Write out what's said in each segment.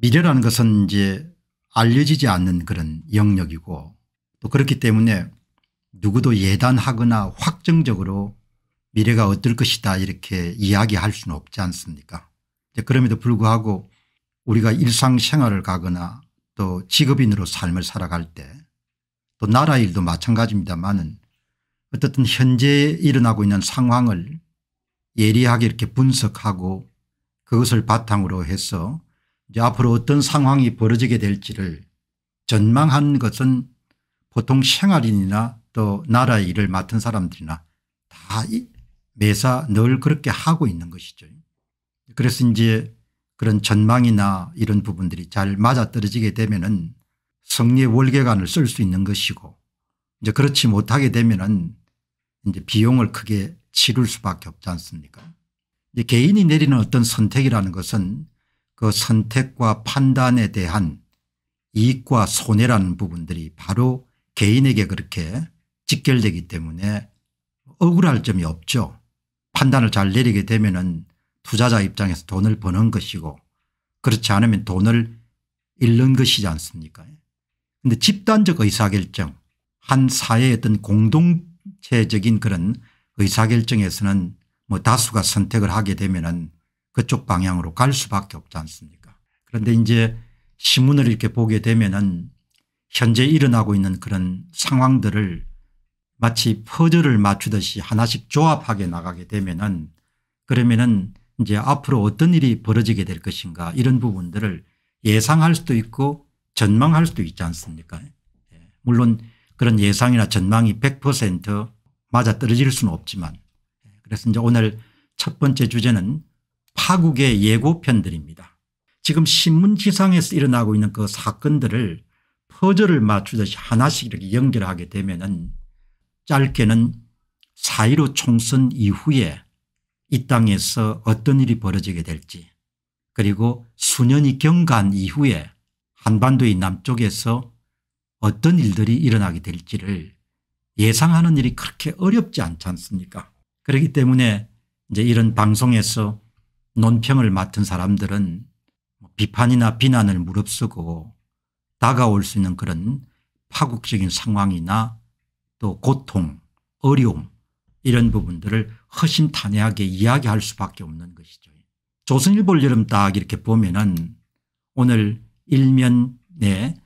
미래라는 것은 이제 알려지지 않는 그런 영역이고 또 그렇기 때문에 누구도 예단하거나 확정적으로 미래가 어떨 것이다 이렇게 이야기할 수는 없지 않습니까 그럼에도 불구하고 우리가 일상생활을 가거나 또 직업인으로 삶을 살아갈 때 또 나라 일도 마찬가지입니다마는 어떻든 현재에 일어나고 있는 상황을 예리하게 이렇게 분석하고 그것을 바탕으로 해서 이제 앞으로 어떤 상황이 벌어지게 될지를 전망한 것은 보통 생활인이나 또 나라 의 일을 맡은 사람들이나 다 매사 늘 그렇게 하고 있는 것이죠. 그래서 이제 그런 전망이나 이런 부분들이 잘 맞아떨어지게 되면은 성리의 월계관을 쓸 수 있는 것이고 이제 그렇지 못하게 되면은 이제 비용을 크게 치를 수밖에 없지 않습니까? 개인이 내리는 어떤 선택이라는 것은 그 선택과 판단에 대한 이익과 손해라는 부분들이 바로 개인에게 그렇게 직결되기 때문에 억울할 점이 없죠. 판단을 잘 내리게 되면 은 투자자 입장에서 돈을 버는 것이고 그렇지 않으면 돈을 잃는 것이지 않습니까 근데 집단적 의사결정 한 사회의 어떤 공동체적인 그런 의사결정에서는 뭐 다수가 선택을 하게 되면 은 그쪽 방향으로 갈 수밖에 없지 않습니까 그런데 이제 신문을 이렇게 보게 되면은 현재 일어나고 있는 그런 상황들을 마치 퍼즐을 맞추듯이 하나씩 조합하게 나가게 되면은 그러면은 이제 앞으로 어떤 일이 벌어지게 될 것인가 이런 부분들을 예상할 수도 있고 전망할 수도 있지 않습니까 예. 물론 그런 예상이나 전망이 100% 맞아떨어질 수는 없지만 예. 그래서 이제 오늘 첫 번째 주제는 파국의 예고편들입니다. 지금 신문지상에서 일어나고 있는 그 사건들을 퍼즐을 맞추듯이 하나씩 이렇게 연결하게 되면은 짧게는 4.15 총선 이후에 이 땅에서 어떤 일이 벌어지게 될지 그리고 수년이 경과한 이후에 한반도의 남쪽에서 어떤 일들이 일어나게 될지를 예상하는 일이 그렇게 어렵지 않지 않습니까 그렇기 때문에 이제 이런 방송에서 논평을 맡은 사람들은 비판이나 비난을 무릅쓰고 다가올 수 있는 그런 파국적인 상황이나 또 고통 어려움 이런 부분들을 허심탄회하게 이야기할 수밖에 없는 것이죠. 조선일보를 여름 딱 이렇게 보면은 오늘 일면에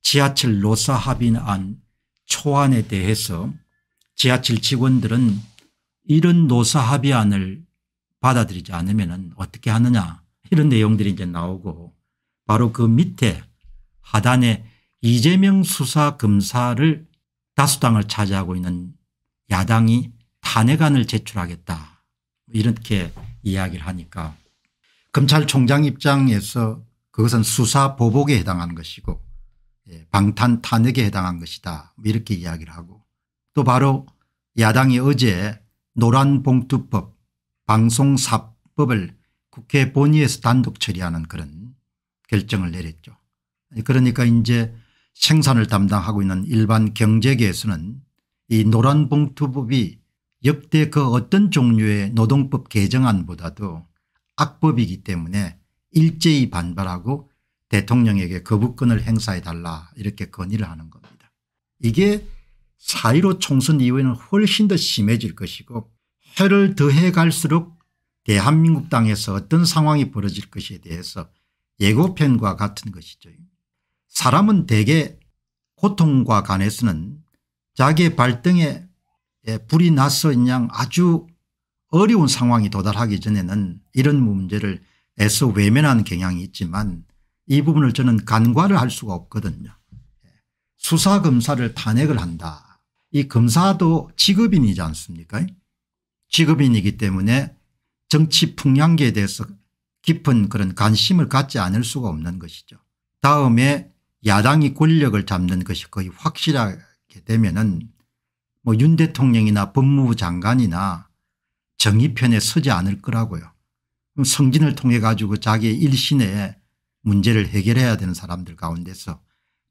지하철 노사 합의안 초안에 대해서 지하철 직원들은 이런 노사 합의안을 받아들이지 않으면 어떻게 하느냐 이런 내용들이 이제 나오고 바로 그 밑에 하단에 이재명 수사검사를 다수당을 차지하고 있는 야당이 탄핵안을 제출하겠다 이렇게 이야기를 하니까 검찰총장 입장에서 그것은 수사 보복에 해당하는 것이고 예, 방탄 탄핵에 해당한 것이다 이렇게 이야기를 하고 또 바로 야당이 어제 노란봉투법 방송사법을 국회 본의에서 단독 처리하는 그런 결정을 내렸죠. 그러니까 이제 생산을 담당하고 있는 일반 경제계에서는 이 노란봉투법이 역대 그 어떤 종류의 노동법 개정안보다도 악법이기 때문에 일제히 반발하고 대통령에게 거부권을 행사해달라 이렇게 건의를 하는 겁니다. 이게 4.15 총선 이후에는 훨씬 더 심해질 것이고 해를 더해 갈수록 대한민국 땅에서 어떤 상황이 벌어질 것에 대해서 예고편과 같은 것이죠. 사람은 대개 고통과 관해서는 자기의 발등에 불이 나서 그냥 아주 어려운 상황이 도달하기 전에는 이런 문제를 애써 외면하는 경향이 있지만 이 부분을 저는 간과를 할 수가 없거든요. 수사검사를 탄핵을 한다. 이 검사도 직업인이지 않습니까 직업인이기 때문에 정치 풍향계에 대해서 깊은 그런 관심을 갖지 않을 수가 없는 것이죠. 다음에 야당이 권력을 잡는 것이 거의 확실하게 되면은 뭐 윤 대통령이나 법무부 장관이나 정의편에 서지 않을 거라고요. 성진을 통해 가지고 자기의 일신에 문제를 해결해야 되는 사람들 가운데서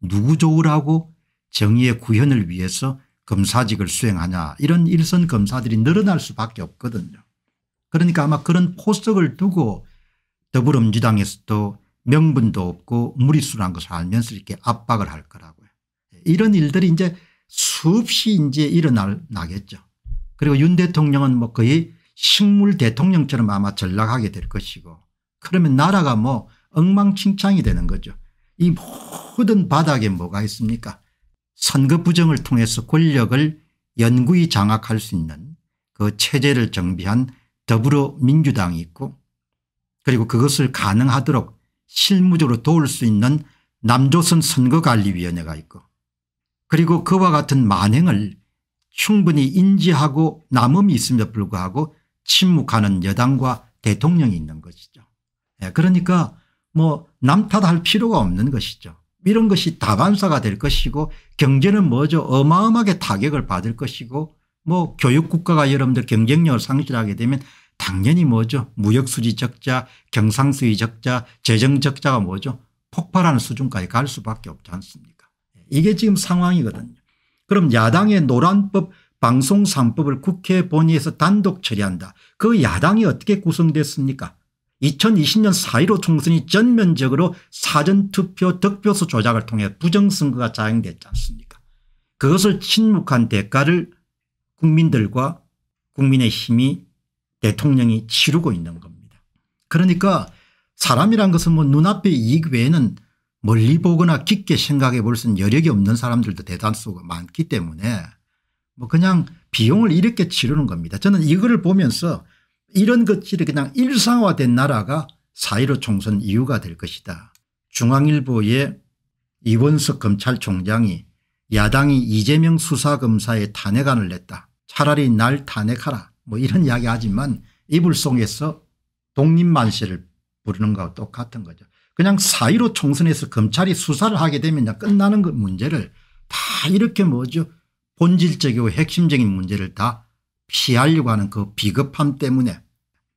누구 좋으라고 정의의 구현을 위해서 검사직을 수행하냐 이런 일선 검사들이 늘어날 수밖에 없거든요. 그러니까 아마 그런 포석을 두고 더불어민주당에서도 명분도 없고 무리수란 것을 알면서 이렇게 압박을 할 거라고요. 이런 일들이 이제 수없이 이제 일어나겠죠. 그리고 윤 대통령은 뭐 거의 식물 대통령처럼 아마 전락하게 될 것이고 그러면 나라가 뭐 엉망진창이 되는 거죠. 이 모든 바닥에 뭐가 있습니까 선거 부정을 통해서 권력을 연구히 장악할 수 있는 그 체제를 정비한 더불어민주당이 있고 그리고 그것을 가능하도록 실무적으로 도울 수 있는 남조선 선거관리위원회가 있고 그리고 그와 같은 만행을 충분히 인지하고 남음이 있음에도 불구하고 침묵하는 여당과 대통령이 있는 것이죠. 예, 그러니까 뭐 남탓할 필요가 없는 것이죠. 이런 것이 다반사가 될 것이고 경제는 뭐죠 어마어마하게 타격을 받을 것이고 뭐 교육국가가 여러분들 경쟁력을 상실하게 되면 당연히 뭐죠 무역수지 적자 경상수지 적자 재정 적자가 뭐죠 폭발하는 수준까지 갈 수밖에 없지 않습니까 이게 지금 상황이거든요 그럼 야당의 노란법 방송 3법을 국회 본회의에서 단독 처리한다 그 야당이 어떻게 구성됐습니까 2020년 4.15 총선이 전면적으로 사전투표 득표수 조작을 통해 부정선거가 자행됐지 않습니까 그것을 침묵한 대가를 국민들과 국민의 힘이 대통령이 치르고 있는 겁니다. 그러니까 사람이란 것은 뭐 눈앞의 이익 외에는 멀리 보거나 깊게 생각해 볼 수는 여력이 없는 사람들도 대단수가 많기 때문에 뭐 그냥 비용을 이렇게 치르는 겁니다. 저는 이거를 보면서 이런 것들이 그냥 일상화된 나라가 사1 5 총선 이유가 될 것이다. 중앙일보의 이원석 검찰총장이 야당이 이재명 수사검사의 탄핵안을 냈다. 차라리 날 탄핵하라 뭐 이런 이야기 하지만 이불송에서 독립만세를 부르는 거와 똑같은 거죠. 그냥 사1 5 총선에서 검찰이 수사를 하게 되면 끝나는 그 문제를 다 이렇게 뭐죠 본질적이고 핵심적인 문제를 다 피하려고 하는 그 비겁함 때문에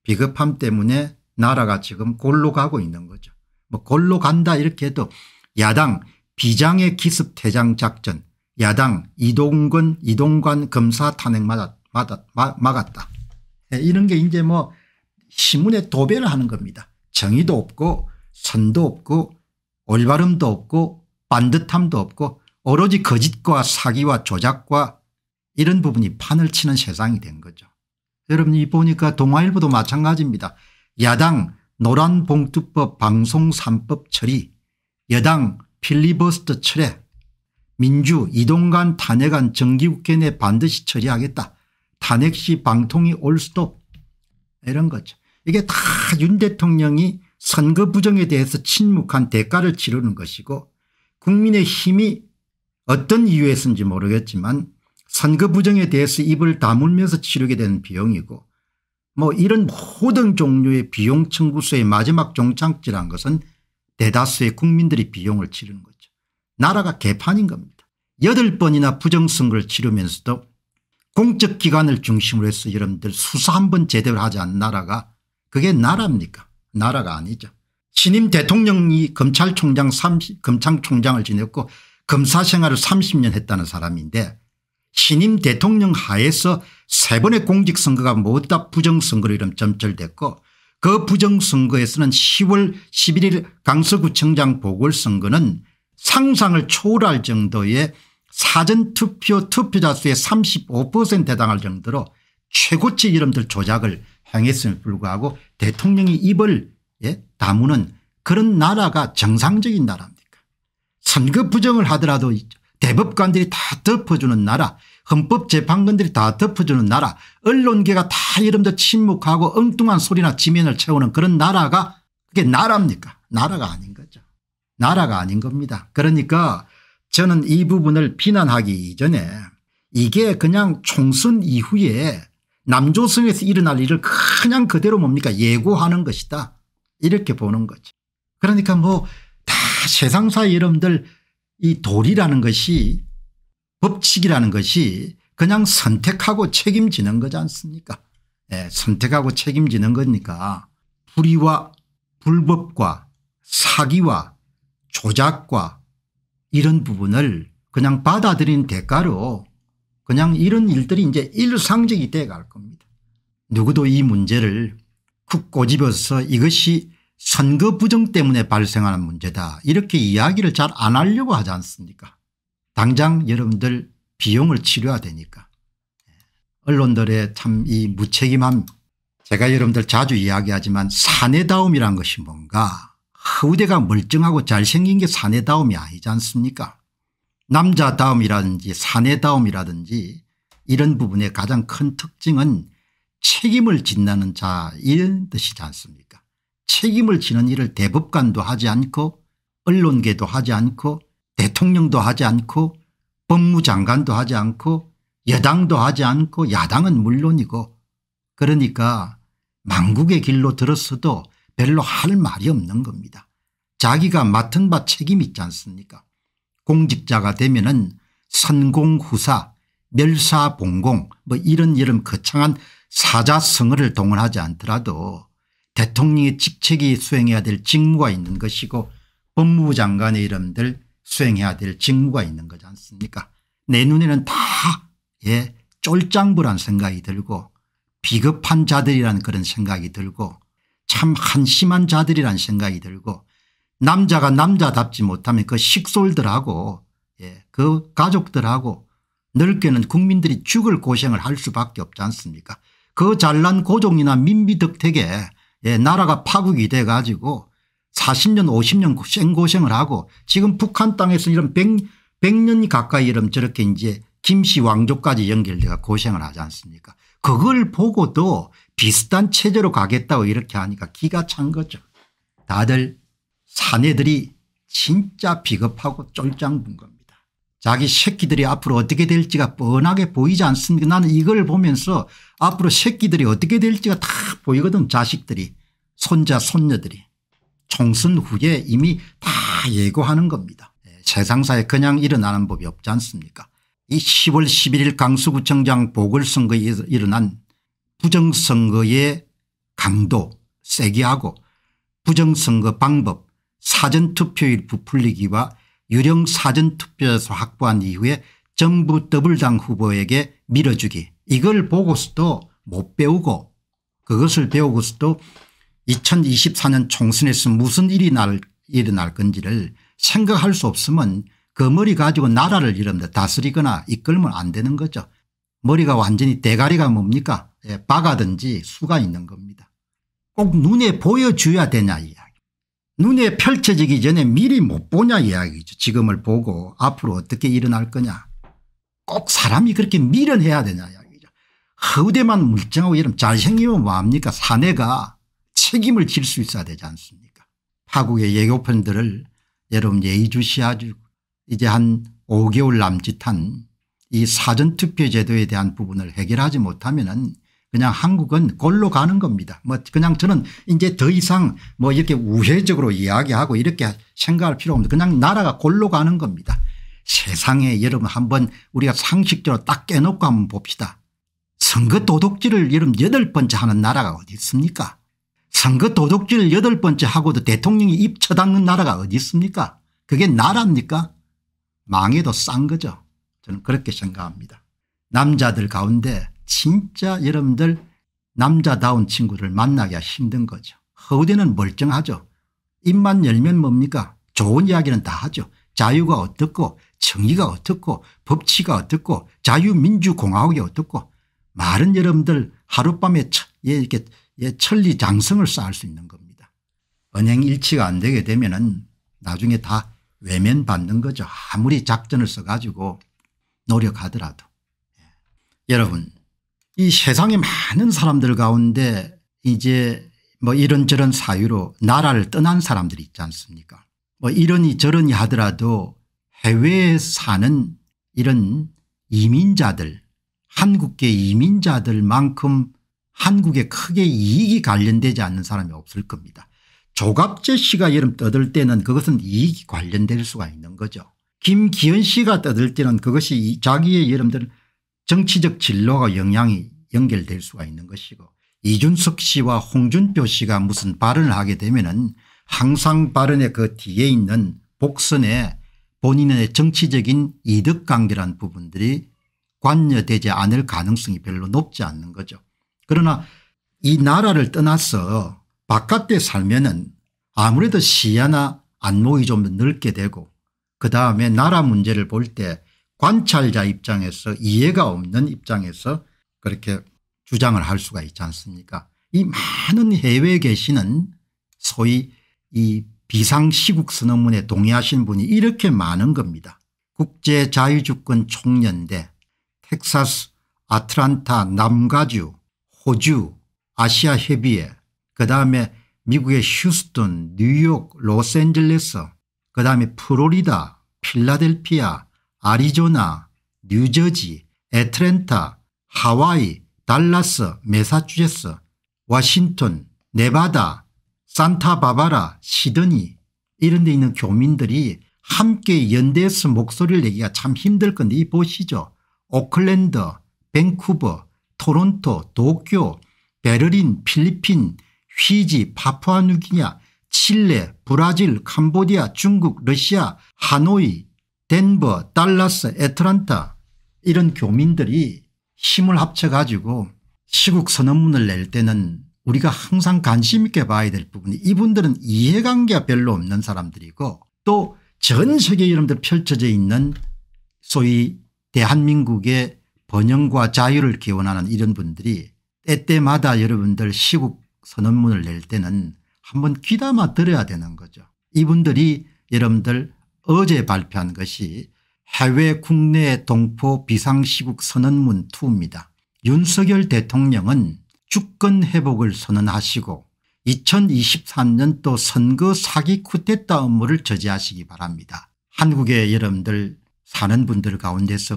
비겁함 때문에 나라가 지금 골로 가고 있는 거죠. 뭐 골로 간다 이렇게 해도 야당 비장의 기습 퇴장 작전 야당 이동근 이동관 검사 탄핵 막았다. 예, 이런 게 이제 뭐 신문에 도배를 하는 겁니다. 정의도 없고 선도 없고 올바름도 없고 반듯함도 없고 오로지 거짓과 사기와 조작과 이런 부분이 판을 치는 세상이 된 거죠. 여러분이 보니까 동아일보도 마찬가지입니다. 야당 노란봉투법 방송 3법 처리 여당 필리버스터 철회 민주 이동간 탄핵안 정기국회내 반드시 처리하겠다. 탄핵 시 방통이 올 수도 이런 거죠. 이게 다 윤 대통령이 선거 부정에 대해서 침묵한 대가를 치르는 것이고 국민의 힘이 어떤 이유에서인지 모르겠지만 선거 부정에 대해서 입을 다물면서 치르게 되는 비용이고 뭐 이런 모든 종류의 비용 청구수의 마지막 종착지란 것은 대다수의 국민들이 비용을 치르는 거죠. 나라가 개판인 겁니다. 여덟 번이나 부정선거를 치르면서도 공적기관을 중심으로 해서 여러분들 수사 한 번 제대로 하지 않는 나라가 그게 나라입니까 나라가 아니죠. 신임 대통령이 검찰총장 30, 검찰총장을 지냈고 검사 생활을 30년 했다는 사람인데 신임 대통령 하에서 세 번의 공직선거가 모두 부정선거로 이름 점철됐고 그 부정선거에서는 10월 11일 강서구청장 보궐선거는 상상을 초월할 정도의 사전투표 투표자 수의 35%에 해당할 정도로 최고치 이름들 조작을 향했음에 불구하고 대통령이 입을 예? 다무는 그런 나라가 정상적인 나라입니까 선거 부정을 하더라도 있죠. 대법관들이 다 덮어주는 나라 헌법재판관들이 다 덮어주는 나라 언론계가 다 이름도 침묵하고 엉뚱한 소리나 지면을 채우는 그런 나라가 그게 나라입니까 나라가 아닌 거죠 나라가 아닌 겁니다 그러니까 저는 이 부분을 비난하기 전에 이게 그냥 총선 이후에 남조선에서 일어날 일을 그냥 그대로 뭡니까 예고하는 것이다 이렇게 보는 거죠 그러니까 뭐 다 세상사 이름들 이 도리라는 것이 법칙이라는 것이 그냥 선택하고 책임지는 거지 않습니까 예, 선택하고 책임지는 거니까 불의와 불법과 사기와 조작과 이런 부분을 그냥 받아들인 대가로 그냥 이런 일들이 이제 일상적이 돼 갈 겁니다. 누구도 이 문제를 쿡 꼬집어서 이것이 선거 부정 때문에 발생하는 문제다 이렇게 이야기를 잘 안 하려고 하지 않습니까 당장 여러분들 비용을 치료야 해 되니까 언론들의 참 이 무책임함 제가 여러분들 자주 이야기하지만 사내다움이란 것이 뭔가 허우대가 멀쩡하고 잘생긴 게 사내다움이 아니지 않습니까 남자다움이라든지 사내다움이라든지 이런 부분의 가장 큰 특징은 책임을 진다는 자 이런 뜻이지 않습니까 책임을 지는 일을 대법관도 하지 않고 언론계도 하지 않고 대통령도 하지 않고 법무장관도 하지 않고 여당도 하지 않고 야당은 물론이고 그러니까 망국의 길로 들었어도 별로 할 말이 없는 겁니다. 자기가 맡은 바 책임 있지 않습니까 공직자가 되면 은 선공후사 멸사봉공 뭐 이런 이름 거창한 사자성어를 동원하지 않더라도 대통령의 직책이 수행해야 될 직무가 있는 것이고 법무부 장관의 이름들 수행해야 될 직무가 있는 거지 않습니까 내 눈에는 다 예, 쫄짱부란 생각이 들고 비겁한 자들이란 그런 생각이 들고 참 한심한 자들이란 생각이 들고 남자가 남자답지 못하면 그 식솔들하고 예, 그 가족들하고 넓게는 국민들이 죽을 고생을 할 수밖에 없지 않습니까 그 잘난 고종이나 민비덕택에 예, 나라가 파국이 돼 가지고 40년 50년 생고생을 하고 지금 북한 땅에서 이런 100, 100년 가까이 이런 저렇게 이제 김씨 왕조까지 연결돼가 고생을 하지 않습니까 그걸 보고도 비슷한 체제로 가겠다고 이렇게 하니까 기가 찬 거죠. 다들 사내들이 진짜 비겁하고 쫄짱 분 겁니다. 자기 새끼들이 앞으로 어떻게 될지가 뻔하게 보이지 않습니까 나는 이걸 보면서 앞으로 새끼들이 어떻게 될지가 다 보이거든 자식들이 손자 손녀들이 총선 후에 이미 다 예고하는 겁니다. 예, 세상사에 그냥 일어나는 법이 없지 않습니까 이 10월 11일 강서구청장 보궐선거에 일어난 부정선거의 강도 세기하고 부정선거 방법 사전투표일 부풀리기와 유령 사전투표에서 확보한 이후에 정부 더블당 후보에게 밀어주기 이걸 보고서도 못 배우고 그것을 배우고서도 2024년 총선에서 무슨 일이 날, 일어날 건지를 생각할 수 없으면 그 머리 가지고 나라를 이런데 다스리거나 이끌면 안 되는 거죠. 머리가 완전히 대가리가 뭡니까 예, 박아든지 수가 있는 겁니다. 꼭 눈에 보여줘야 되냐 눈에 펼쳐지기 전에 미리 못 보냐 이야기죠. 지금을 보고 앞으로 어떻게 일어날 거냐. 꼭 사람이 그렇게 미련해야 되냐 이야기죠. 허우대만 물장하고 이러면 잘생기면 뭐합니까 사내가 책임을 질 수 있어야 되지 않습니까 파국의 예고편들을 여러분 예의주시하죠. 이제 한 5개월 남짓한 이 사전투표 제도에 대한 부분을 해결하지 못하면 은 그냥 한국은 골로 가는 겁니다. 뭐 그냥 저는 이제 더 이상 뭐 이렇게 우회적으로 이야기하고 이렇게 생각할 필요 없는 데 그냥 나라가 골로 가는 겁니다. 세상에 여러분 한번 우리가 상식적으로 딱 깨놓고 한번 봅시다. 선거 도둑질을 여러분 여덟 번째 하는 나라가 어디 있습니까 선거 도둑질 여덟 번째 하고도 대통령이 입 쳐닫는 나라가 어디 있습니까 그게 나라입니까 망해도 싼 거죠. 저는 그렇게 생각합니다. 남자들 가운데 진짜 여러분들 남자다운 친구를 만나기가 힘든 거죠. 허우대는 멀쩡하죠. 입만 열면 뭡니까 좋은 이야기는 다 하죠. 자유가 어떻고 정의가 어떻고 법치가 어떻고 자유민주공화국이 어떻고 많은 여러분들 하룻밤에 예, 이렇게 예, 천리장성을 쌓을 수 있는 겁니다. 언행 일치가 안 되게 되면 은 나중에 다 외면받는 거죠. 아무리 작전을 써가지고 노력하더라도. 예. 여러분 이세상에 많은 사람들 가운데 이제 뭐 이런저런 사유로 나라를 떠난 사람들이 있지 않습니까 뭐 이러니 저러니 하더라도 해외에 사는 이런 이민자들 한국계 이민자들만큼 한국에 크게 이익이 관련되지 않는 사람이 없을 겁니다. 조갑재 씨가 여름 떠들 때는 그것은 이익이 관련될 수가 있는 거죠. 김기현 씨가 떠들 때는 그것이 자기의 여름들 정치적 진로와 영향이 연결될 수가 있는 것이고 이준석 씨와 홍준표 씨가 무슨 발언을 하게 되면 은 항상 발언의 그 뒤에 있는 복선에 본인의 정치적인 이득 관계란 부분들이 관여되지 않을 가능성이 별로 높지 않는 거죠. 그러나 이 나라를 떠나서 바깥에 살면은 아무래도 시야나 안목이 좀 넓게 되고 그 다음에 나라 문제를 볼때 관찰자 입장에서 이해가 없는 입장에서 그렇게 주장을 할 수가 있지 않습니까 이 많은 해외에 계시는 소위 이 비상시국 선언문에 동의하신 분이 이렇게 많은 겁니다. 국제자유주권 총연대 텍사스 아틀란타 남가주 호주 아시아협의회 그다음에 미국의 휴스턴 뉴욕 로스앤젤레스 그다음에 플로리다 필라델피아 아리조나, 뉴저지, 애트랜타, 하와이, 달라스, 메사추세스워싱턴 네바다, 산타바바라, 시드니 이런 데 있는 교민들이 함께 연대해서 목소리를 내기가 참 힘들 건데 이 보시죠. 오클랜드, 밴쿠버, 토론토, 도쿄, 베를린, 필리핀, 휘지, 파푸아누기냐 칠레, 브라질, 캄보디아, 중국, 러시아, 하노이, 덴버, 달라스, 애틀란타 이런 교민들이 힘을 합쳐가지고 시국 선언문을 낼 때는 우리가 항상 관심 있게 봐야 될 부분이 이분들은 이해관계가 별로 없는 사람들이고 또 전 세계 여러분들 펼쳐져 있는 소위 대한민국의 번영과 자유를 기원하는 이런 분들이 때때마다 여러분들 시국 선언문을 낼 때는 한번 귀담아 들어야 되는 거죠. 이분들이 여러분들 어제 발표한 것이 해외 국내 동포 비상시국 선언문 2입니다. 윤석열 대통령은 주권 회복을 선언하시고 2 0 2 3년또 선거 사기 쿠데타 업무를 저지하시기 바랍니다. 한국의 여러분들 사는 분들 가운데서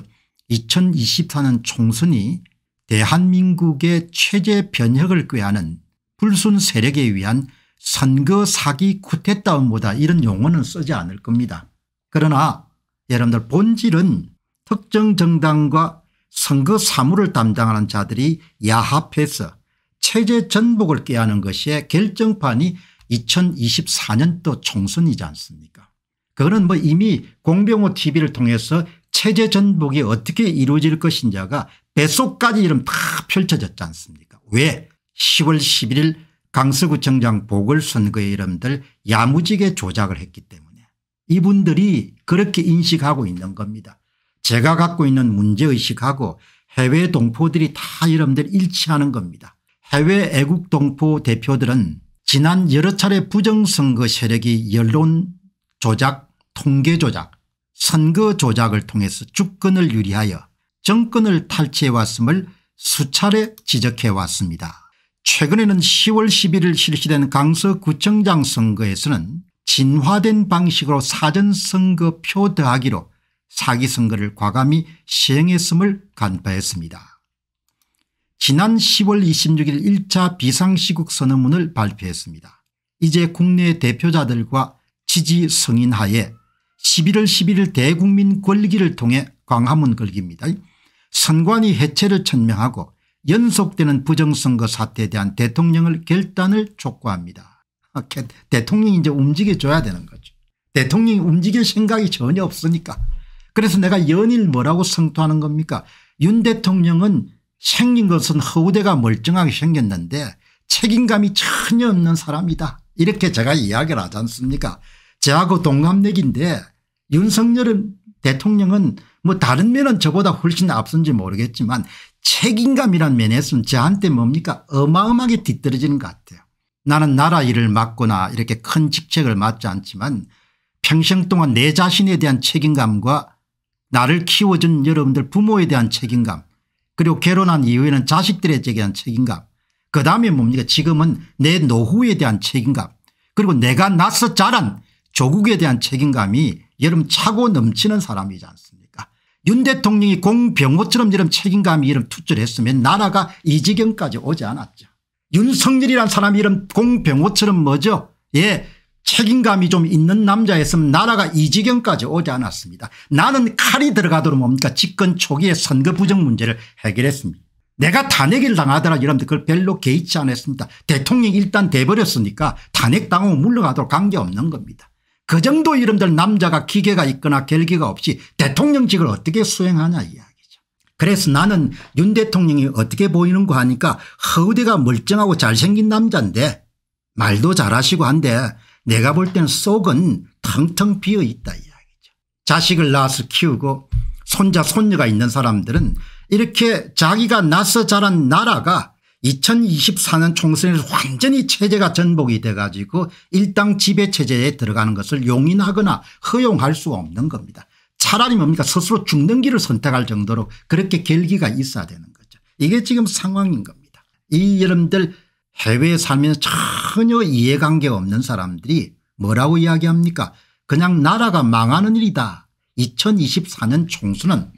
2024년 총선이 대한민국의 체제 변혁을 꾀하는 불순 세력에 의한 선거 사기 쿠데타 업무다 이런 용어는 쓰지 않을 겁니다. 그러나 여러분들 본질은 특정 정당과 선거 사무를 담당하는 자들이 야합해서 체제 전복을 깨하는 것이 결정판이 2024년도 총선이지 않습니까 그거는 뭐 이미 공병호 tv를 통해서 체제 전복이 어떻게 이루어질 것인지가 배속까지 이름 다 펼쳐졌지 않습니까 왜 10월 11일 강서구청장 보궐선거의 이름들 야무지게 조작을 했기 때문에 이분들이 그렇게 인식하고 있는 겁니다. 제가 갖고 있는 문제의식하고 해외 동포들이 다 여러분들 일치하는 겁니다. 해외 애국 동포 대표들은 지난 여러 차례 부정선거 세력이 여론 조작 통계 조작 선거 조작을 통해서 주권을 유리하여 정권을 탈취해왔음을 수차례 지적해왔습니다. 최근에는 10월 11일 실시된 강서구청장 선거에서는 진화된 방식으로 사전선거표 더하기로 사기선거를 과감히 시행했음을 간파했습니다. 지난 10월 26일 1차 비상시국 선언문을 발표했습니다. 이제 국내 대표자들과 지지 성인하에 11월 11일 대국민 권리기를 통해 광화문 걸기입니다. 선관위 해체를 천명하고 연속되는 부정선거 사태에 대한 대통령을 결단을 촉구합니다. 대통령이 이제 움직여줘야 되는 거죠. 대통령이 움직일 생각이 전혀 없으니까. 그래서 내가 연일 뭐라고 성토하는 겁니까 윤 대통령은 생긴 것은 허우대가 멀쩡하게 생겼는데 책임감이 전혀 없는 사람이다. 이렇게 제가 이야기를 하지 않습니까 저하고 동갑내기인데 윤석열 대통령은 뭐 다른 면은 저보다 훨씬 앞선지 모르겠지만 책임감이란 면에서는 저한테 뭡니까 어마어마하게 뒤떨어지는 것 같아요. 나는 나라 일을 맡거나 이렇게 큰 직책을 맡지 않지만 평생 동안 내 자신에 대한 책임감과 나를 키워준 여러분들 부모에 대한 책임감 그리고 결혼한 이후에는 자식들에 대한 책임감 그 다음에 뭡니까 지금은 내 노후에 대한 책임감 그리고 내가 낳서 자란 조국에 대한 책임감이 여름 차고 넘치는 사람이지 않습니까 윤 대통령이 공병호처럼 이런 책임감이 이런 투철했으면 나라가 이 지경까지 오지 않았죠. 윤석열이란 사람이 름 공병호처럼 뭐죠 예 책임감이 좀 있는 남자였으면 나라가 이 지경까지 오지 않았습니다. 나는 칼이 들어가도록 뭡니까 집권 초기에 선거 부정 문제를 해결했습니다. 내가 탄핵을 당하더라 여러분들 그걸 별로 개의치 않았습니다. 대통령이 일단 돼버렸으니까 탄핵당하고 물러가도록 관계없는 겁니다. 그 정도 이름들 남자가 기계가 있거나 결기가 없이 대통령직을 어떻게 수행하냐 이야. 그래서 나는 윤 대통령이 어떻게 보이는고 하니까 허우대가 멀쩡하고 잘생긴 남자인데 말도 잘하시고 한데 내가 볼 때는 속은 텅텅 비어 있다 이야기죠. 자식을 낳아서 키우고 손자 손녀가 있는 사람들은 이렇게 자기가 낳서 자란 나라가 2024년 총선에서 완전히 체제가 전복이 돼 가지고 일당 지배체제에 들어가는 것을 용인하거나 허용할 수 없는 겁니다. 차라리 뭡니까 스스로 죽는 길을 선택할 정도로 그렇게 결기가 있어야 되는 거죠. 이게 지금 상황인 겁니다. 이 여러분들 해외에 살면서 전혀 이해관계 없는 사람들이 뭐라고 이야기합니까 그냥 나라가 망하는 일이다. 2024년 총수는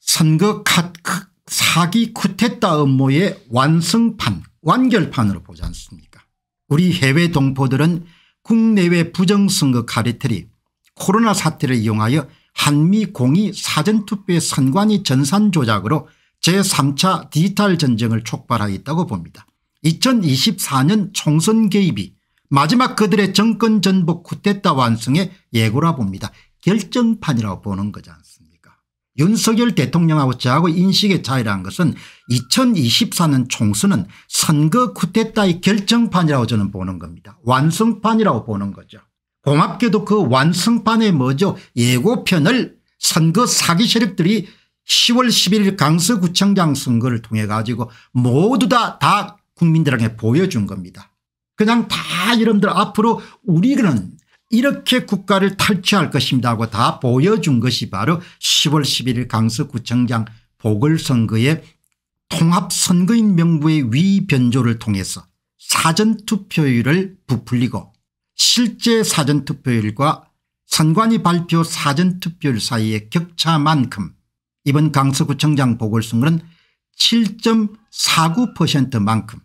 선거 카, 그 사기 쿠테타업무의 완성판 완결판으로 보지 않습니까 우리 해외 동포들은 국내외 부정선거 카리텔이 코로나 사태를 이용하여 한미 공이 사전투표의 선관위 전산 조작으로 제3차 디지털 전쟁을 촉발하겠다고 봅니다. 2024년 총선 개입이 마지막 그들의 정권 전복 쿠데타 완성의 예고라 봅니다. 결정판이라고 보는 거지 않습니까 윤석열 대통령하고 저하고 인식의 차이라는 것은 2024년 총선은 선거 쿠데타의 결정판이라고 저는 보는 겁니다. 완성판이라고 보는 거죠. 공맙계도그 완성판에 먼저 예고편을 선거 사기 세력들이 10월 11일 강서구청장 선거를 통해 가지고 모두 다, 다 국민들에게 보여준 겁니다. 그냥 다 여러분들 앞으로 우리는 이렇게 국가를 탈취할 것입니다 하고 다 보여준 것이 바로 10월 11일 강서구청장 보궐선거의 통합선거인 명부의 위변조를 통해서 사전투표율을 부풀리고 실제 사전투표율과 선관위 발표 사전투표율 사이의 격차만큼 이번 강서구청장 보궐선거는 7.49%만큼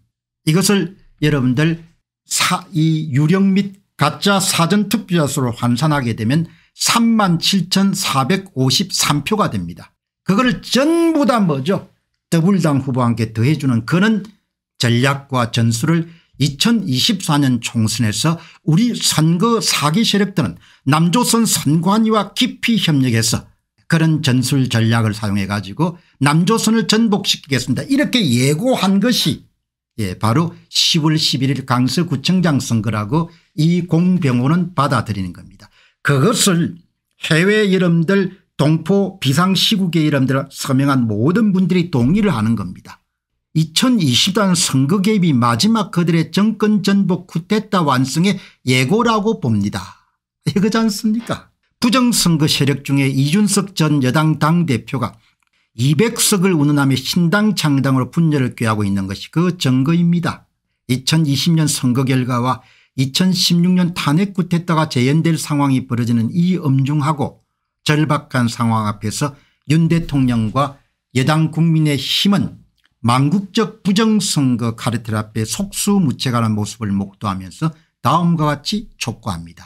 이것을 여러분들 사, 이 유령 및 가짜 사전투표자 수로 환산하게 되면 37,453표가 됩니다. 그거를 전부 다 뭐죠 더블당 후보한테 더해주는 그는 전략과 전술을 2024년 총선에서 우리 선거 사기 세력들은 남조선 선관위와 깊이 협력해서 그런 전술 전략을 사용해 가지고 남조선을 전복시키겠습니다. 이렇게 예고한 것이 예, 바로 10월 11일 강서구청장 선거라고 이 공병호는 받아들이는 겁니다. 그것을 해외 이름들 동포 비상시국의 이름들 서명한 모든 분들이 동의를 하는 겁니다. 2020년 선거 개입이 마지막 그들의 정권 전복 쿠데타 완성의 예고라고 봅니다. 이거지 않습니까 부정선거 세력 중에 이준석 전 여당 당대표가 200석을 운운하며 신당 창당으로 분열을 꾀하고 있는 것이 그 증거입니다. 2020년 선거 결과와 2016년 탄핵 쿠데타가 재연될 상황이 벌어지는 이 엄중하고 절박한 상황 앞에서 윤 대통령과 여당 국민의힘은 망국적 부정선거 카르텔 앞에 속수무책하는 모습을 목도하면서 다음과 같이 촉구합니다.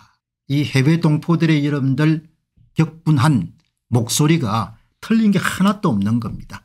이 해외 동포들의 여러분들 격분한 목소리가 틀린 게 하나도 없는 겁니다.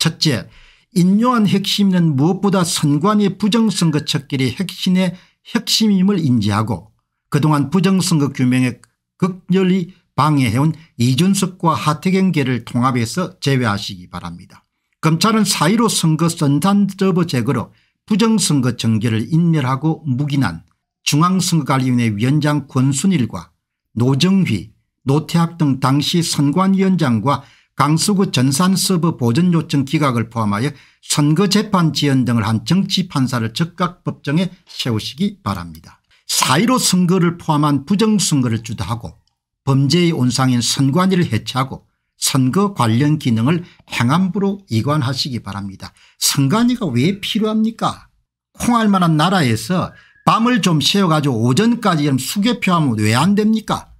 첫째 인요한 핵심은 무엇보다 선관위 부정선거 척결이 핵심의 핵심임을 인지하고 그동안 부정선거 규명에 극렬히 방해해온 이준석과 하태경계를 통합해서 제외하시기 바랍니다. 검찰은 사1로 선거 선단저버 제거로 부정선거 정계를 인멸하고 묵인한 중앙선거관리위원회 위원장 권순일과 노정휘 노태학 등 당시 선관위원장과 강서구 전산서버 보전요청 기각을 포함하여 선거재판 지연 등을 한 정치판사를 즉각법정에 세우시기 바랍니다. 4.15 선거를 포함한 부정선거를 주도하고 범죄의 온상인 선관위를 해체하고 선거 관련 기능을 행안부로 이관하시기 바랍니다. 선관위가 왜 필요합니까 콩할 만한 나라에서 밤을 좀 새워가지고 오전까지 수개표하면 왜 안 됩니까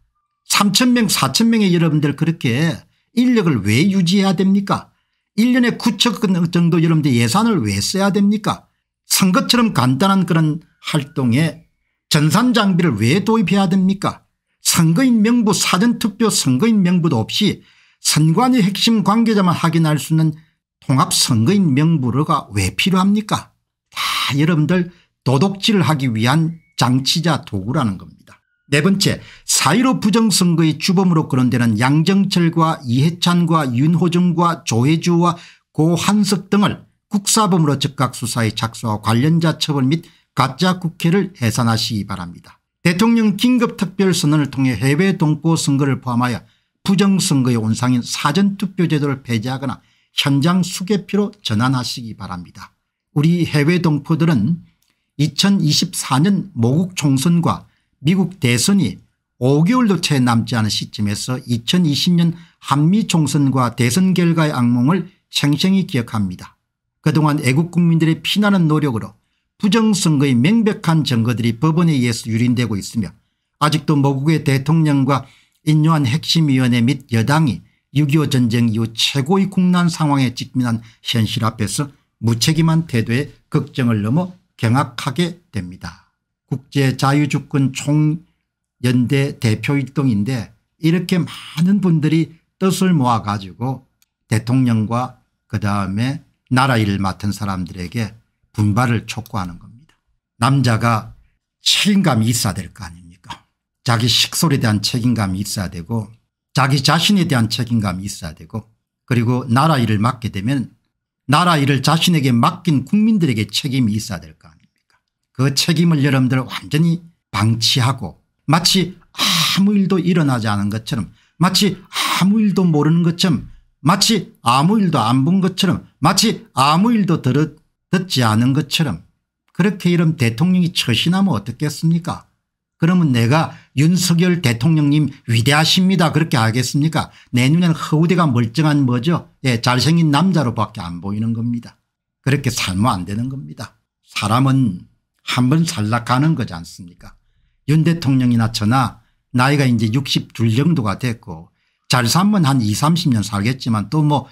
3천명 4천명의 여러분들 그렇게 인력을 왜 유지해야 됩니까 1년에 9천 정도 여러분들 예산을 왜 써야 됩니까 선거처럼 간단한 그런 활동에 전산장비를 왜 도입해야 됩니까 선거인 명부 사전투표 선거인 명부도 없이 선관위 핵심 관계자만 확인할 수 있는 통합선거인 명부가 로왜 필요합니까 다 여러분들 도둑질을 하기 위한 장치자 도구라는 겁니다. 네 번째 사1 5 부정선거의 주범으로 거론되는 양정철과 이해찬과 윤호정과 조혜주와 고한석 등을 국사범으로 즉각수사에 착수하고 관련자 처벌 및 가짜 국회를 해산하시기 바랍니다. 대통령 긴급특별선언을 통해 해외 동포 선거를 포함하여 부정선거의 온상인 사전투표제도를 폐지하거나 현장 수개표로 전환하시기 바랍니다. 우리 해외 동포들은 2024년 모국 총선과 미국 대선이 5개월도 채 남지 않은 시점에서 2020년 한미 총선과 대선 결과의 악몽을 생생히 기억합니다. 그동안 애국 국민들의 피나는 노력으로 부정선거의 명백한 증거들이 법원에 의해서 유린되고 있으며 아직도 모국의 대통령과 인요한 핵심위원회 및 여당이 6.25 전쟁 이후 최고의 국난 상황에 직면한 현실 앞에서 무책임한 태도에 걱정을 넘어 경악하게 됩니다. 국제자유주권 총연대 대표일동인데 이렇게 많은 분들이 뜻을 모아 가지고 대통령과 그다음에 나라 일을 맡은 사람들에게 분발을 촉구하는 겁니다. 남자가 책임감이 있어야 될 거 아닙니까 자기 식솔에 대한 책임감이 있어야 되고 자기 자신에 대한 책임감이 있어야 되고 그리고 나라 일을 맡게 되면 나라 일을 자신에게 맡긴 국민들에게 책임이 있어야 될 거 아닙니까 그 책임을 여러분들 완전히 방치하고 마치 아무 일도 일어나지 않은 것처럼 마치 아무 일도 모르는 것처럼 마치 아무 일도 안 본 것처럼 마치 아무 일도 들었, 듣지 않은 것처럼 그렇게 이런 대통령이 처신하면 어떻겠습니까 그러면 내가 윤석열 대통령님 위대하십니다 그렇게 하겠습니까 내 눈에는 허우대가 멀쩡한 뭐죠 예, 잘생긴 남자로밖에 안 보이는 겁니다. 그렇게 살면 안 되는 겁니다. 사람은 한 번살라가는 거지 않습니까 윤 대통령이나 저나 나이가 이제 62 0 정도가 됐고 잘 살면 한 20, 30년 살겠지만 또 뭐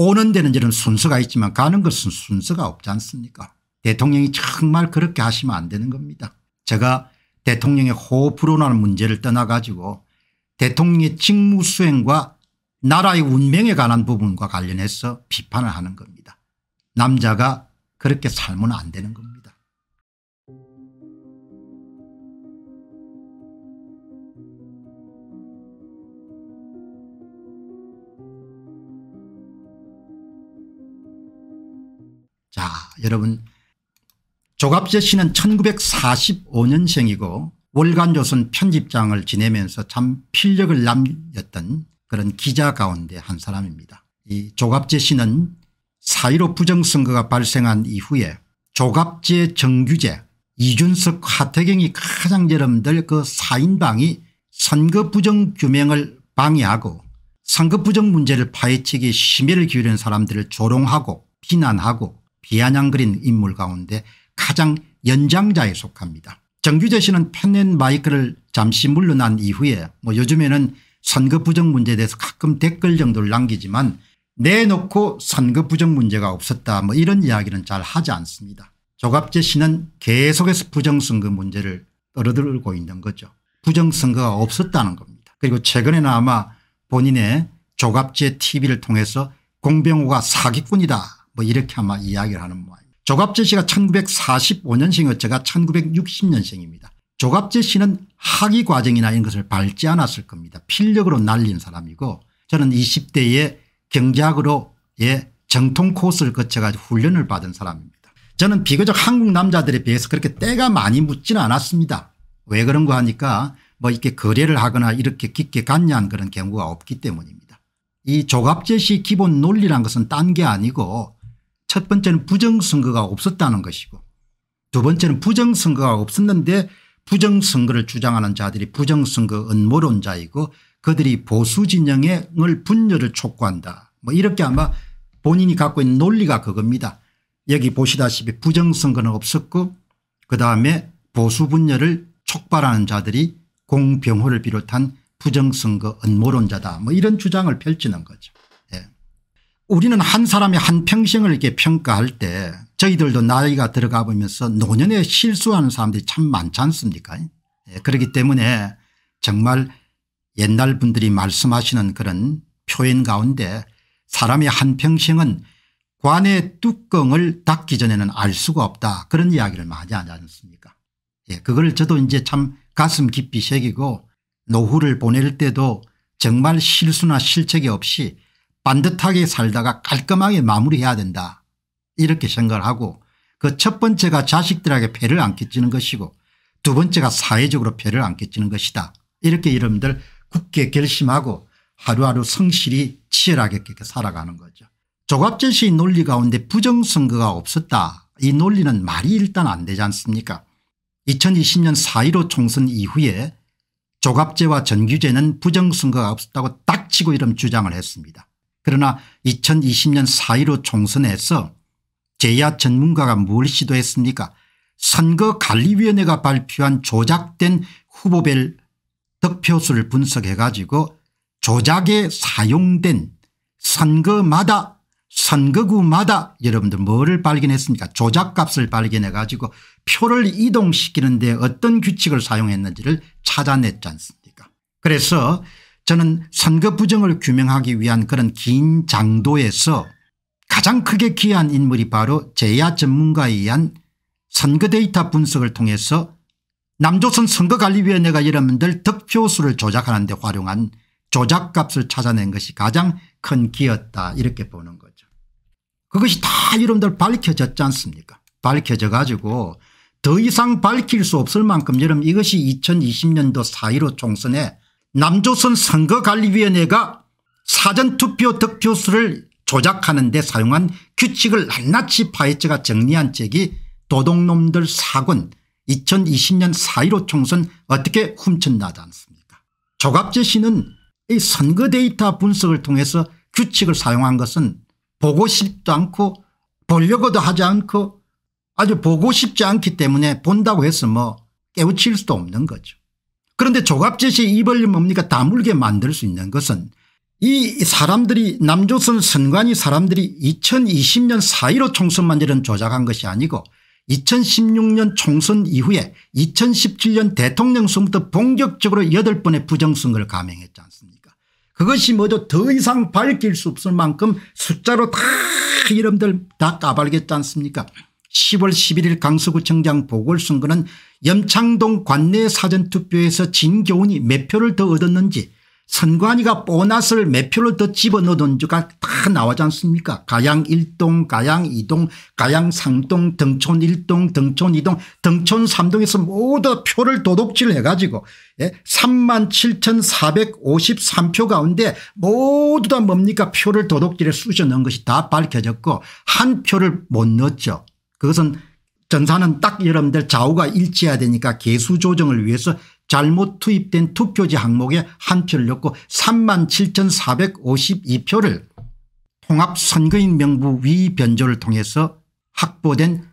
오는 데는 저런 순서가 있지만 가는 것은 순서가 없지 않습니까 대통령이 정말 그렇게 하시면 안 되는 겁니다. 제가 대통령의 호흡 불어나는 문제를 떠나 가지고 대통령의 직무 수행과 나라의 운명에 관한 부분과 관련해서 비판을 하는 겁니다. 남자가 그렇게 살면 안 되는 겁니다. 자 여러분 조갑재 씨는 1945년생이고 월간조선 편집장을 지내면서 참 필력을 남겼던 그런 기자 가운데 한 사람입니다. 이 조갑재 씨는 4.15 부정선거가 발생한 이후에 조갑재 정규재 이준석 하태경이 가장 여러분들 그 4인방이 선거 부정 규명을 방해하고 선거 부정 문제를 파헤치기 심혈을 기울인 사람들을 조롱하고 비난하고 비아냥거린 인물 가운데 가장 연장자에 속합니다. 정규재 씨는 펜앤 마이크를 잠시 물러난 이후에 뭐 요즘에는 선거 부정 문제에 대해서 가끔 댓글 정도를 남기지만 내놓고 선거 부정 문제가 없었다 뭐 이런 이야기는 잘 하지 않습니다. 조갑재 씨는 계속해서 부정선거 문제를 떨어들고 있는 거죠. 부정선거가 없었다는 겁니다. 그리고 최근에는 아마 본인의 조갑재 tv를 통해서 공병호가 사기꾼이다 뭐 이렇게 아마 이야기를 하는 모양입니다. 조갑재 씨가 1945년생이고 제가 1960년생입니다. 조갑재 씨는 학위 과정이나 이런 것을 밟지 않았을 겁니다. 필력으로 날린 사람이고 저는 20대에 경제학으로의 정통 코스를 거쳐가지고 훈련을 받은 사람입니다. 저는 비교적 한국 남자들에 비해서 그렇게 때가 많이 묻지는 않았습니다. 왜그런거 하니까 뭐 이렇게 거래를 하거나 이렇게 깊게 간냐한 그런 경우가 없기 때문입니다. 이 조갑제 시 기본 논리란 것은 딴 게 아니고 첫 번째는 부정선거가 없었다는 것이고 두 번째는 부정선거가 없었는데 부정선거를 주장하는 자들이 부정선거 음모론자이고 그들이 보수진영을 분열을 촉구한다 뭐 이렇게 아마 본인이 갖고 있는 논리가 그겁니다. 여기 보시다시피 부정선거는 없었고 그다음에 보수 분열을 촉발하는 자들이 공병호를 비롯한 부정선거 음모론자다 뭐 이런 주장을 펼치는 거죠. 우리는 한 사람의 한 평생을 이렇게 평가할 때 저희들도 나이가 들어가 보면서 노년에 실수하는 사람들이 참 많지 않습니까 예, 그렇기 때문에 정말 옛날 분들이 말씀하시는 그런 표현 가운데 사람의 한 평생은 관의 뚜껑을 닫기 전에는 알 수가 없다 그런 이야기를 많이 하지 않습니까 예, 그걸 저도 이제 참 가슴 깊이 새기고 노후를 보낼 때도 정말 실수나 실책이 없이 반듯하게 살다가 깔끔하게 마무리해야 된다 이렇게 생각을 하고 그 첫 번째가 자식들에게 폐를 안 끼치는 것이고 두 번째가 사회적으로 폐를 안 끼치는 것이다 이렇게 여러분들 굳게 결심하고 하루하루 성실히 치열하게 그렇게 살아가는 거죠. 조갑제시의 논리 가운데 부정선거가 없었다 이 논리는 말이 일단 안 되지 않습니까 2020년 4.15 총선 이후에 조갑제와 전규제는 부정선거가 없었다고 딱치고 이런 주장을 했습니다. 그러나 2020년 4.15 총선에서 제야 전문가가 뭘 시도했습니까 선거관리위원회가 발표한 조작된 후보별 득표수를 분석해 가지고 조작에 사용된 선거마다 선거구마다 여러분들 뭐를 발견했습니까 조작값을 발견해 가지고 표를 이동시키는데 어떤 규칙을 사용했는지를 찾아냈지 않습니까 그래서 저는 선거 부정을 규명하기 위한 그런 긴 장도에서 가장 크게 기여한 인물이 바로 제야 전문가에 의한 선거 데이터 분석을 통해서 남조선 선거관리위원회가 여러분들 득표수를 조작하는 데 활용한 조작값을 찾아낸 것이 가장 큰 기였다 이렇게 보는 거죠. 그것이 다 여러분들 밝혀졌지 않습니까 밝혀져 가지고 더 이상 밝힐 수 없을 만큼 여러분 이것이 2020년도 4.15 총선에 남조선 선거관리위원회가 사전투표 득표수를 조작하는 데 사용한 규칙을 낱낱이 파헤쳐가 정리한 책이 도둑놈들 사군 2020년 4.15 총선 어떻게 훔쳤나지 않습니까 조갑재 씨는 이 선거 데이터 분석을 통해서 규칙을 사용한 것은 보고 싶도 않고 보려고도 하지 않고 아주 보고 싶지 않기 때문에 본다고 해서 뭐 깨우칠 수도 없는 거죠. 그런데 조갑제시의 입을 뭡니까 다물게 만들 수 있는 것은 이 사람들이 남조선 선관위 사람들이 2020년 4.15 총선만 이런 조작한 것이 아니고 2016년 총선 이후에 2017년 대통령 선부터 본격적으로 8번의 부정선거를 감행했지 않습니까 그것이 뭐죠 더 이상 밝힐 수 없을 만큼 숫자로 다 이름들 다 까발겠지 않습니까 10월 11일 강서구청장 보궐선거는 염창동 관내 사전투표에서 진교훈이 몇 표를 더 얻었는지 선관위가 보너스를 몇 표를 더 집어넣었는지가 다 나오지 않습니까 가양 1동 가양 2동 가양 3동 등촌 1동 등촌 2동 등촌 3동에서 모두 표를 도둑질 해가지고 3만 예, 7453표 가운데 모두 다 뭡니까 표를 도둑질에 쑤셔 넣은 것이 다 밝혀졌고 한 표를 못 넣었죠 그것은 전사는 딱 여러분들 좌우가 일치해야 되니까 개수 조정을 위해서 잘못 투입된 투표지 항목에 한 표를 넣고 37,452표를 통합선거인 명부 위변조를 통해서 확보된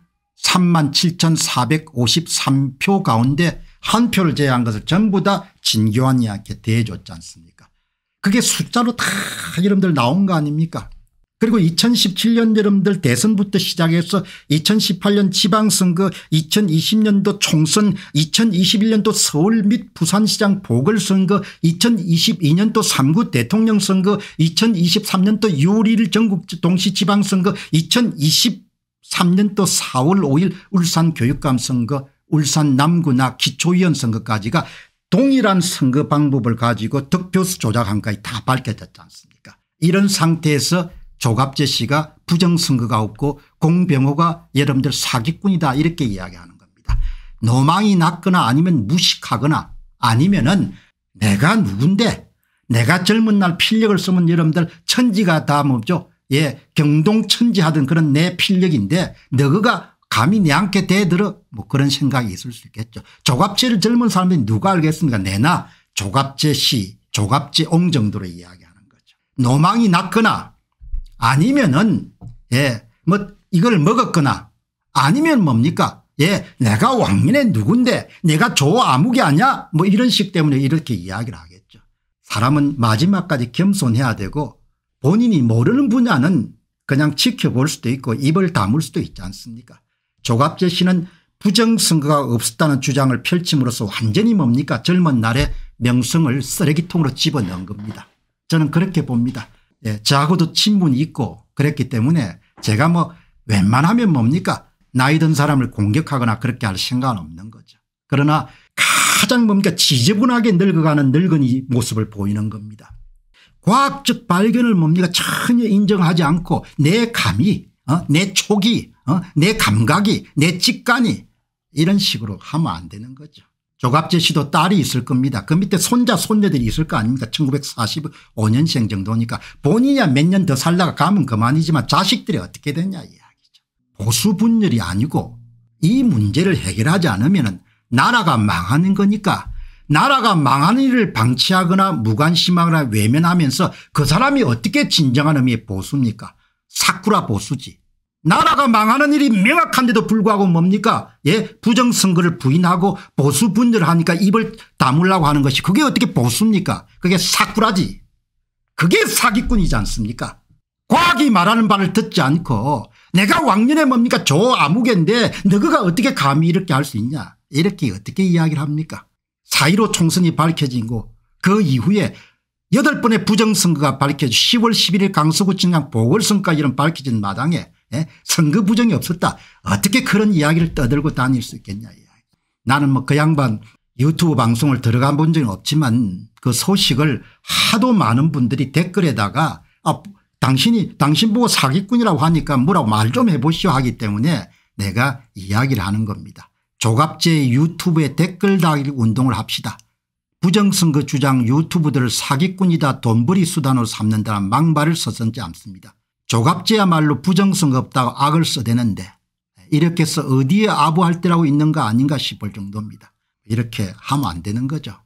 37,453표 가운데 한 표를 제외한 것을 전부 다 진교환이한테 대해줬지 않습니까 그게 숫자로 다 여러분들 나온 거 아닙니까 그리고 2017년 여러분들 대선부터 시작해서 2018년 지방선거 2020년도 그 총선 2021년도 서울 및 부산시장 보궐선거 2022년도 그 3구 대통령선거 2023년도 그 6월 1일 전국 동시 지방선거 2023년도 4월 5일 울산 교육감 선거 울산 남구나 기초위원 선거까지가 동일한 선거 방법을 가지고 득표수 조작한 거에 다 밝혀졌지 않습니까 이런 상태에서 조갑재 씨가 부정선거가 없고 공병호가 여러분들 사기꾼이다 이렇게 이야기하는 겁니다. 노망이 낮거나 아니면 무식하거나 아니면 은 내가 누군데 내가 젊은 날 필력을 쓰면 여러분들 천지가 다 뭐죠 예 경동천지 하던 그런 내 필력인데 너가 감히 내한테 대들어 뭐 그런 생각이 있을 수 있겠죠. 조갑제를 젊은 사람들이 누가 알겠습니까 내나 조갑제 씨 조갑제 옹 정도로 이야기하는 거죠. 노망이 낮거나 아니면은 예, 뭐 이걸 먹었거나 아니면 뭡니까? 예, 내가 왕민의 누군데 내가 조 아무개 아니야? 뭐 이런 식 때문에 이렇게 이야기를 하겠죠. 사람은 마지막까지 겸손해야 되고 본인이 모르는 분야는 그냥 지켜볼 수도 있고 입을 다물 수도 있지 않습니까? 조갑재 씨는 부정선거가 없었다는 주장을 펼침으로써 완전히 뭡니까? 젊은 날에 명성을 쓰레기통으로 집어넣은 겁니다. 저는 그렇게 봅니다. 예, 저하고도 친분이 있고 그랬기 때문에 제가 뭐 웬만하면 뭡니까 나이 든 사람을 공격하거나 그렇게 할 생각은 없는 거죠. 그러나 가장 뭡니까 지저분하게 늙어가는 늙은이 모습을 보이는 겁니다. 과학적 발견을 뭡니까 전혀 인정하지 않고 내 감이 어? 내 촉이 어? 내 감각이 내 직관이 이런 식으로 하면 안 되는 거죠. 조갑재 씨도 딸이 있을 겁니다. 그 밑에 손자 손녀들이 있을 거 아닙니까 1945년생 정도니까 본인이야 몇 년 더 살다가 가면 그만이지만 자식들이 어떻게 되냐 이야기죠. 보수 분열이 아니고 이 문제를 해결하지 않으면 나라가 망하는 거니까 나라가 망하는 일을 방치하거나 무관심하거나 외면하면서 그 사람이 어떻게 진정한 의미의 보수입니까 사쿠라 보수지 나라가 망하는 일이 명확한데도 불구하고 뭡니까 예 부정선거를 부인하고 보수 분열하니까 입을 다물라고 하는 것이 그게 어떻게 보수입니까 그게 사꾸라지 그게 사기꾼이지 않습니까 과학이 말하는 바를 듣지 않고 내가 왕년에 뭡니까 저암흑인데 너그가 어떻게 감히 이렇게 할 수 있냐 이렇게 어떻게 이야기를 합니까 4.15 총선이 밝혀진 거그 이후에 여덟 번의 부정선거가 밝혀져 10월 11일 강서구청장 보궐선거까지는 밝혀진 마당에 예? 선거 부정이 없었다. 어떻게 그런 이야기를 떠들고 다닐 수 있겠냐. 나는 뭐 그 양반 유튜브 방송을 들어간 본 적은 없지만 그 소식을 하도 많은 분들이 댓글에다가 아, 당신이 당신 보고 사기꾼이라고 하니까 뭐라고 말 좀 해보시오 하기 때문에 내가 이야기를 하는 겁니다. 조갑제 유튜브에 댓글 달기 운동을 합시다. 부정선거 주장 유튜브들을 사기꾼이다 돈벌이 수단으로 삼는다는 망발을 서슴지 않습니다. 조갑제야말로 부정성 없다고 악을 써대는데 이렇게 해서 어디에 아부할 때라고 있는가 아닌가 싶을 정도입니다. 이렇게 하면 안 되는 거죠.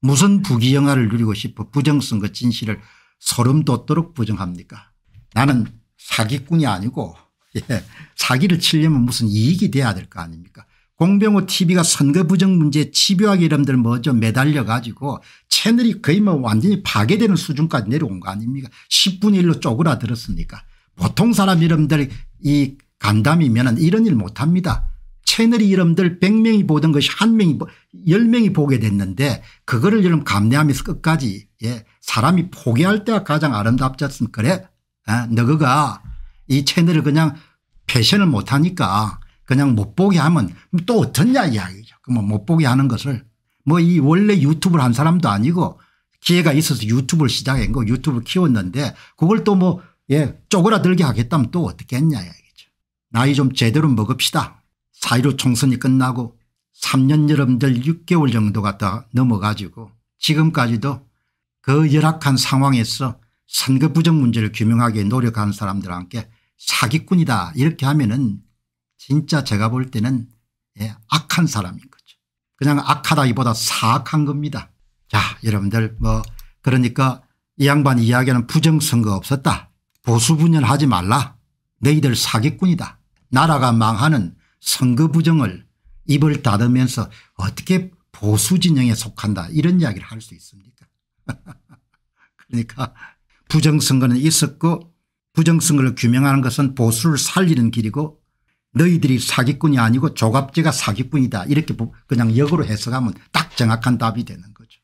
무슨 부귀영화를 누리고 싶어 부정성과 진실을 소름 돋도록 부정합니까 나는 사기꾼이 아니고 예, 사기를 치려면 무슨 이익이 돼야 될 거 아닙니까 공병호 tv가 선거 부정 문제에 집요하게 이름들 먼저 매달려 가지고 채널이 거의 뭐 완전히 파괴되는 수준까지 내려온 거 아닙니까 10분의 1로 쪼그라들었으니까 보통 사람 이름들 이 간담이면 이런 일 못합니다. 채널이 이름들 100명이 보던 것이 1명이 10명이 보게 됐는데 그거를 여러분 감내하면서 끝까지 예 사람이 포기할 때가 가장 아름답지 않습니까 그래 아, 너가 이 채널을 그냥 패션을 못하니까 그냥 못 보게 하면 또 어떻냐 이야기죠. 그러면 뭐 못 보게 하는 것을 뭐 이 원래 유튜브를 한 사람도 아니고 기회가 있어서 유튜브를 시작한 거유튜브 키웠는데 그걸 또뭐 예, 쪼그라들게 하겠다면 또 어떻게 했냐 이야기죠. 나이 좀 제대로 먹읍시다. 사1 5 총선이 끝나고 3년 여러들 6개월 정도가 더 넘어가지고 지금까지도 그 열악한 상황에서 선거 부정 문제를 규명하기 노력하 사람들과 함께 사기꾼이다 이렇게 하면은 진짜 제가 볼 때는 예, 악한 사람인 거죠. 그냥 악하다기보다 사악한 겁니다. 자 여러분들 뭐 그러니까 이 양반 이야기는 부정선거 없었다. 보수분열하지 말라. 너희들 사기꾼이다. 나라가 망하는 선거 부정을 입을 닫으면서 어떻게 보수진영에 속한다 이런 이야기를 할 수 있습니까 그러니까 부정선거는 있었고 부정선거를 규명하는 것은 보수를 살리는 길이고 너희들이 사기꾼이 아니고 조갑제가 사기꾼이다 이렇게 그냥 역으로 해석하면 딱 정확한 답이 되는 거죠.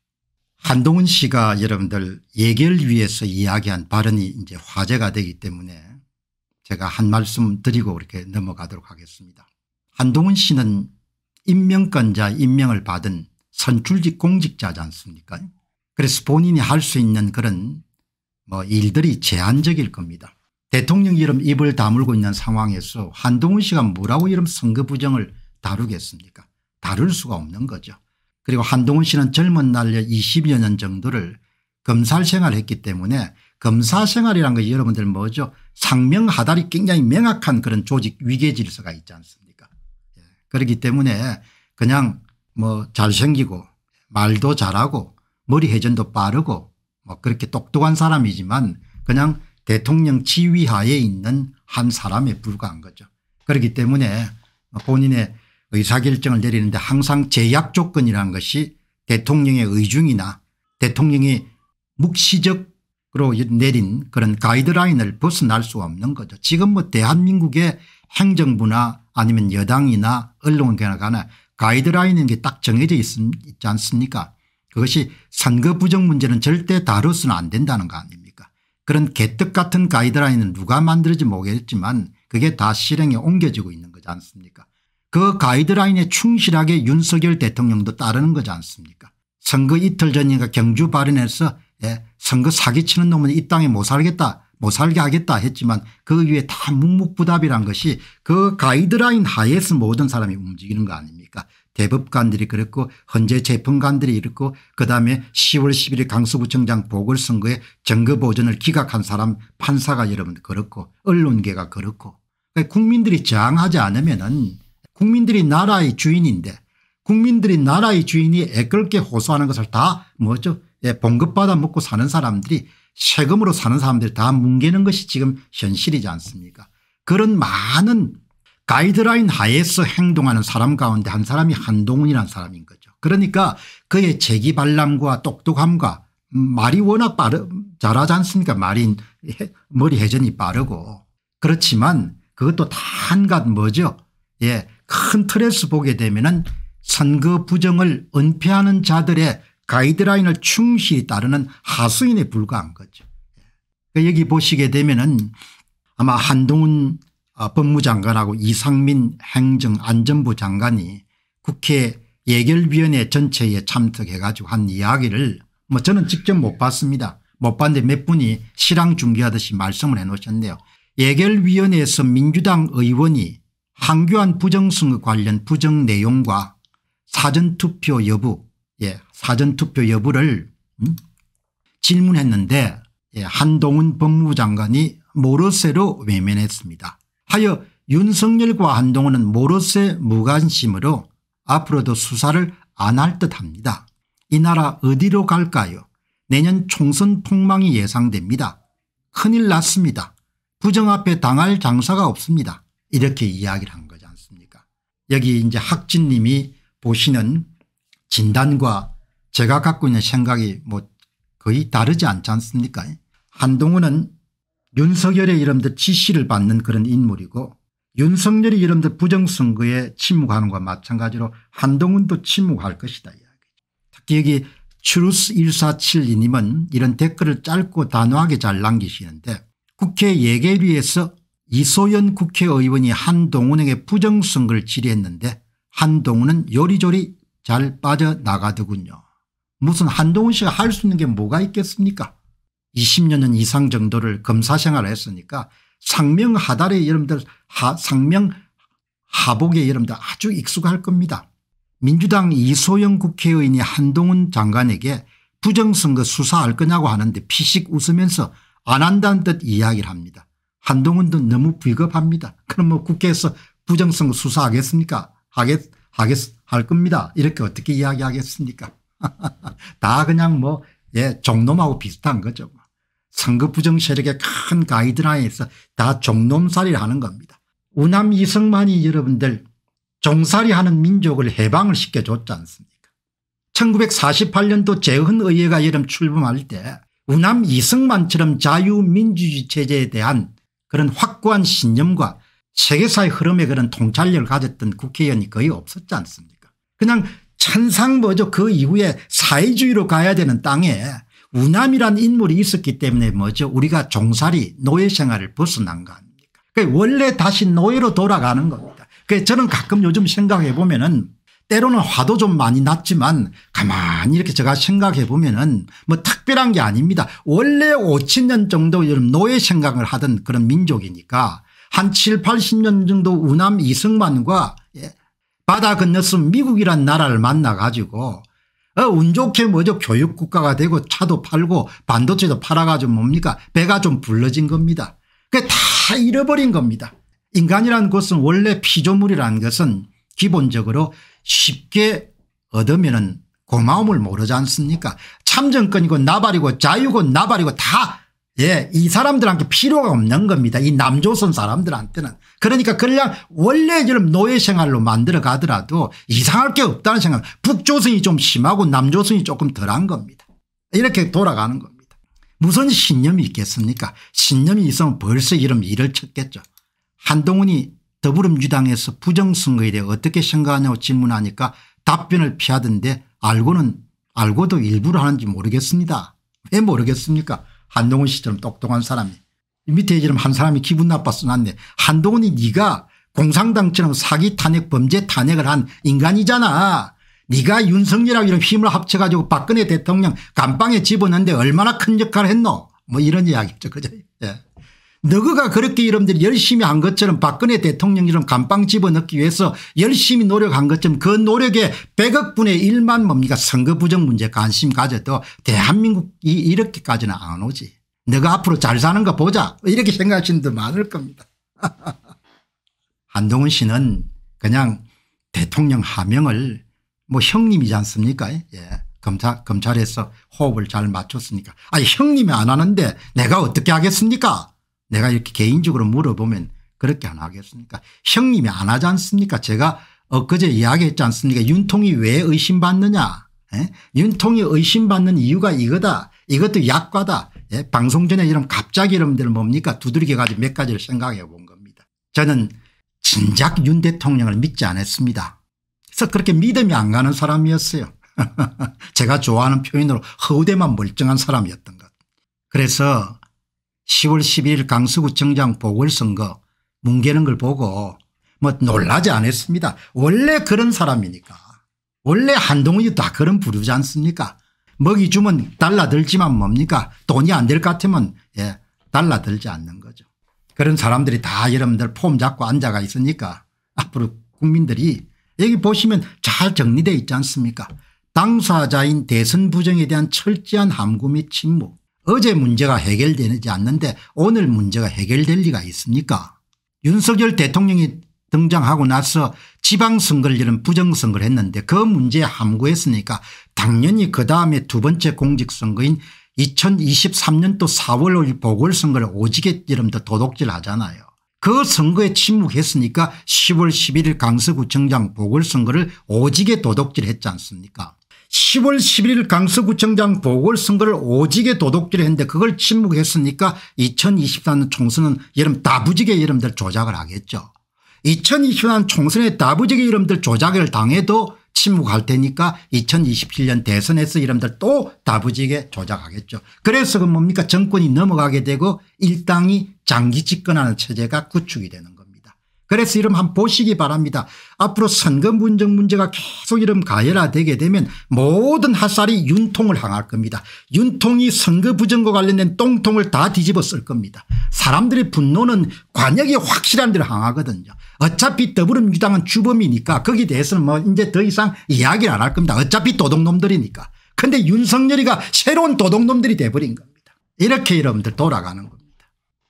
한동훈 씨가 여러분들 예결위해서 이야기한 발언이 이제 화제가 되기 때문에 제가 한 말씀 드리고 이렇게 넘어가도록 하겠습니다. 한동훈 씨는 임명권자 임명을 받은 선출직 공직자지 않습니까 그래서 본인이 할 수 있는 그런 뭐 일들이 제한적일 겁니다. 대통령 이름 입을 다물고 있는 상황에서 한동훈 씨가 뭐라고 이름 선거 부정을 다루겠습니까 다룰 수가 없는 거죠. 그리고 한동훈 씨는 젊은 날에 20여 년 정도를 검사 생활했기 을 때문에 검사 생활이란 것이 여러분들 뭐죠 상명하달이 굉장히 명확한 그런 조직 위계 질서가 있지 않습니까 예. 그렇기 때문에 그냥 뭐 잘생기고 말도 잘하고 머리 회전도 빠르고 뭐 그렇게 똑똑한 사람이지만 그냥 대통령 지휘하에 있는 한 사람에 불과한 거죠. 그렇기 때문에 본인의 의사결정을 내리는데 항상 제약 조건이라는 것이 대통령의 의중이나 대통령이 묵시적으로 내린 그런 가이드라인을 벗어날 수 없는 거죠. 지금 뭐 대한민국의 행정부나 아니면 여당이나 언론이나 가이드라인인 게 딱 정해져 있, 있지 않습니까 그것이 선거 부정 문제는 절대 다뤄서는 안 된다는 거 아닙니까 그런 개떡 같은 가이드라인은 누가 만들지 모르겠지만 그게 다 실행에 옮겨지고 있는 거지 않습니까 그 가이드라인에 충실하게 윤석열 대통령도 따르는 거지 않습니까 선거 이틀 전인가 경주 발언에서 예, 선거 사기치는 놈은 이 땅에 못 살겠다 못 살게 하겠다 했지만 그 위에 다 묵묵부답이란 것이 그 가이드라인 하에서 모든 사람이 움직이는 거 아닙니까 대법관들이 그렇고 헌재 재판관들이 이렇고 그다음에 10월 11일 강서구청장 보궐선거에 정거보전을 기각한 사람 판사가 여러분 그렇고 언론계가 그렇고 그러니까 국민들이 저항하지 않으면 은 국민들이 나라의 주인인데 국민들이 나라의 주인이 애끓게 호소하는 것을 다 뭐죠 예, 봉급받아 먹고 사는 사람들이 세금으로 사는 사람들이 다 뭉개는 것이 지금 현실이지 않습니까 그런 많은 가이드라인 하에서 행동하는 사람 가운데 한 사람이 한동훈이라는 사람인 거죠. 그러니까 그의 재기발람과 똑똑함과 말이 워낙 빠르 잘하지 않습니까 말이 머리 회전이 빠르고 그렇지만 그것도 다 한갓 뭐죠 예큰 틀에서 보게 되면 은 선거 부정을 은폐하는 자들의 가이드라인을 충실히 따르는 하수인에 불과한 거죠. 예. 그 여기 보시게 되면 은 아마 한동훈 아, 법무장관하고 이상민 행정안전부 장관이 국회 예결위원회 전체에 참석해 가지고 한 이야기를 뭐 저는 직접 못 봤습니다. 못 봤는데 몇 분이 실황 중비하듯이 말씀을 해 놓으셨네요. 예결위원회에서 민주당 의원이 황교안 부정선거 관련 부정 내용과 사전투표 여부 예, 사전투표 여부를 음? 질문했는데 예, 한동훈 법무부 장관이 모르쇠로 외면했습니다. 하여 윤석열과 한동훈은 모로세 무관심으로 앞으로도 수사를 안 할 듯합니다. 이 나라 어디로 갈까요 내년 총선 폭망이 예상됩니다. 큰일 났습니다. 부정 앞에 당할 장사가 없습니다. 이렇게 이야기를 한 거지 않습니까 여기 이제 학진님이 보시는 진단과 제가 갖고 있는 생각이 뭐 거의 다르지 않지 않습니까 한동훈은 윤석열의 이름들 지시를 받는 그런 인물이고 윤석열이 이름들 부정선거에 침묵하는 것과 마찬가지로 한동훈도 침묵할 것이다 특히 여기 추루스 1472님은 이런 댓글을 짧고 단호하게 잘 남기시는데 국회 예결위에서 이소연 국회의원이 한동훈에게 부정선거를 질의했는데 한동훈은 요리조리 잘 빠져나가더군요. 무슨 한동훈 씨가 할 수 있는 게 뭐가 있겠습니까 20년 이상 정도를 검사 생활을 했으니까 상명하달의 여러분들 하, 상명 하복의 여러분들 아주 익숙할 겁니다. 민주당 이소영 국회의원이 한동훈 장관에게 부정선거 수사할 거냐고 하는데 피식 웃으면서 안 한다는 듯 이야기를 합니다. 한동훈도 너무 비겁합니다. 그럼 뭐 국회에서 부정선거 수사하겠습니까? 하겠, 하겠, 할 겁니다. 이렇게 어떻게 이야기하겠습니까? 다 그냥 뭐, 예, 종놈하고 비슷한 거죠. 선거 부정 세력의 큰 가이드라인에서 다 종놈살이를 하는 겁니다. 우남 이승만이 여러분들 종살이 하는 민족을 해방을 시켜줬지 않습니까 1948년도 재헌의회가 여름 출범할 때 우남 이승만처럼 자유민주주의 체제에 대한 그런 확고한 신념과 세계사의 흐름에 그런 통찰력을 가졌던 국회의원이 거의 없었지 않습니까 그냥 찬상 뭐죠 그 이후에 사회주의로 가야 되는 땅에 우남이란 인물이 있었기 때문에 뭐죠 우리가 종살이 노예 생활을 벗어난 거 아닙니까 그러니까 원래 다시 노예로 돌아가는 겁니다. 그래서 저는 가끔 요즘 생각해 보면 은 때로는 화도 좀 많이 났지만 가만히 이렇게 제가 생각해 보면은 뭐 특별한 게 아닙니다. 원래 5, 7년 정도 노예 생각을 하던 그런 민족이니까 한 7, 80년 정도 우남 이승만과 예, 바다 건너서 미국이란 나라를 만나 가지고 어, 운 좋게 뭐죠 교육국가가 되고 차도 팔고 반도체도 팔아가지고 뭡니까 배가 좀 불러진 겁니다. 그게 다 잃어버린 겁니다. 인간이라는 것은 원래 피조물이라는 것은 기본적으로 쉽게 얻으면 고마움을 모르지 않습니까 참정권이고 나발이고 자유고 나발이고 다 예, 이 사람들한테 필요가 없는 겁니다. 이 남조선 사람들한테는. 그러니까 그냥 원래 이런 노예 생활로 만들어 가더라도 이상할 게 없다는 생각. 북조선이 좀 심하고 남조선이 조금 덜한 겁니다. 이렇게 돌아가는 겁니다. 무슨 신념이 있겠습니까? 신념이 있으면 벌써 이런 일을 쳤겠죠. 한동훈이 더불어민주당에서 부정선거에 대해 어떻게 생각하냐고 질문하니까 답변을 피하던데 알고는 알고도 일부러 하는지 모르겠습니다. 왜 모르겠습니까? 한동훈 씨처럼 똑똑한 사람이 밑에 지금 한 사람이 기분 나빠서 났네. 한동훈이 네가 공산당처럼 사기 탄핵 범죄 탄핵을 한 인간이잖아. 네가 윤석열하고 이런 힘을 합쳐가지고 박근혜 대통령 감방에 집어넣는데 얼마나 큰 역할을 했노. 뭐 이런 이야기죠. 그죠. 예. 너그가 그렇게 여러분들이 열심히 한 것처럼 박근혜 대통령처럼 감방 집어넣기 위해서 열심히 노력한 것처럼 그노력에 100억분의 1만 뭡니까 선거 부정 문제 관심 가져도 대한민국이 이렇게까지는 안 오지. 너가 앞으로 잘 사는 거 보자 이렇게 생각하시는 분 많을 겁니다. 한동훈 씨는 그냥 대통령 하명을 뭐 형님이지 않습니까 예. 검찰, 검찰에서 호흡을 잘 맞췄으니까. 아니 형님이 안 하는데 내가 어떻게 하겠습니까 내가 이렇게 개인적으로 물어보면 그렇게 안 하겠습니까 형님이 안 하지 않습니까 제가 엊그제 이야기했지 않습니까 윤통이 왜 의심받느냐 예? 윤통이 의심받는 이유가 이거다 이것도 약과다 예? 방송 전에 이런 갑자기 여러분들 뭡니까 두드리게 가지고 몇 가지를 생각해 본 겁니다 저는 진작 윤 대통령을 믿지 않았습니다 그래서 그렇게 믿음이 안 가는 사람이었어요 제가 좋아하는 표현으로 허우대만 멀쩡한 사람이었던 것 그래서 10월 12일 강서구청장 보궐선거 뭉개는 걸 보고 뭐 놀라지 않았습니다. 원래 그런 사람이니까. 원래 한동훈이 다 그런 부류지 않습니까 먹이 주면 달라들지만 뭡니까 돈이 안 될 것 같으면 예 달라들지 않는 거죠. 그런 사람들이 다 여러분들 폼 잡고 앉아가 있으니까 앞으로 국민들이 여기 보시면 잘 정리되어 있지 않습니까 당사자인 대선 부정에 대한 철저한 함구 및 침묵 어제 문제가 해결되지 않는데 오늘 문제가 해결될 리가 있습니까 윤석열 대통령이 등장하고 나서 지방선거를 이런 부정선거를 했는데 그 문제에 함구했으니까 당연히 그 다음에 두 번째 공직선거인 2023년도 4월 5일 보궐선거를 오지게 이름도 도둑질 하잖아요. 그 선거에 침묵했으니까 10월 11일 강서구청장 보궐선거를 오지게 도둑질 했지 않습니까 10월 11일 강서구청장 보궐선거를 오지게 도둑질했는데 그걸 침묵했으니까 2024년 총선은 여름 다부지게 이름들 조작을 하겠죠. 2024년 총선에 다부지게 이름들 조작을 당해도 침묵할 테니까 2027년 대선에서 이름들 또 다부지게 조작하겠죠. 그래서 그 뭡니까 정권이 넘어가게 되고 일당이 장기 집권하는 체제가 구축이 되는 거예요. 그래서 이름 한번 보시기 바랍니다. 앞으로 선거 문정 문제가 계속 이름 가열화되게 되면 모든 핫살이 윤통을 향할 겁니다. 윤통이 선거 부정과 관련된 똥통을 다 뒤집어 쓸 겁니다. 사람들의 분노는 관역이 확실한 데로 향하거든요. 어차피 더불어민주당은 주범이니까 거기에 대해서는 뭐 이제 더 이상 이야기를 안 할 겁니다. 어차피 도둑놈들이니까. 근데 윤석열이가 새로운 도둑놈들이 돼버린 겁니다. 이렇게 여러분들 돌아가는 겁니다.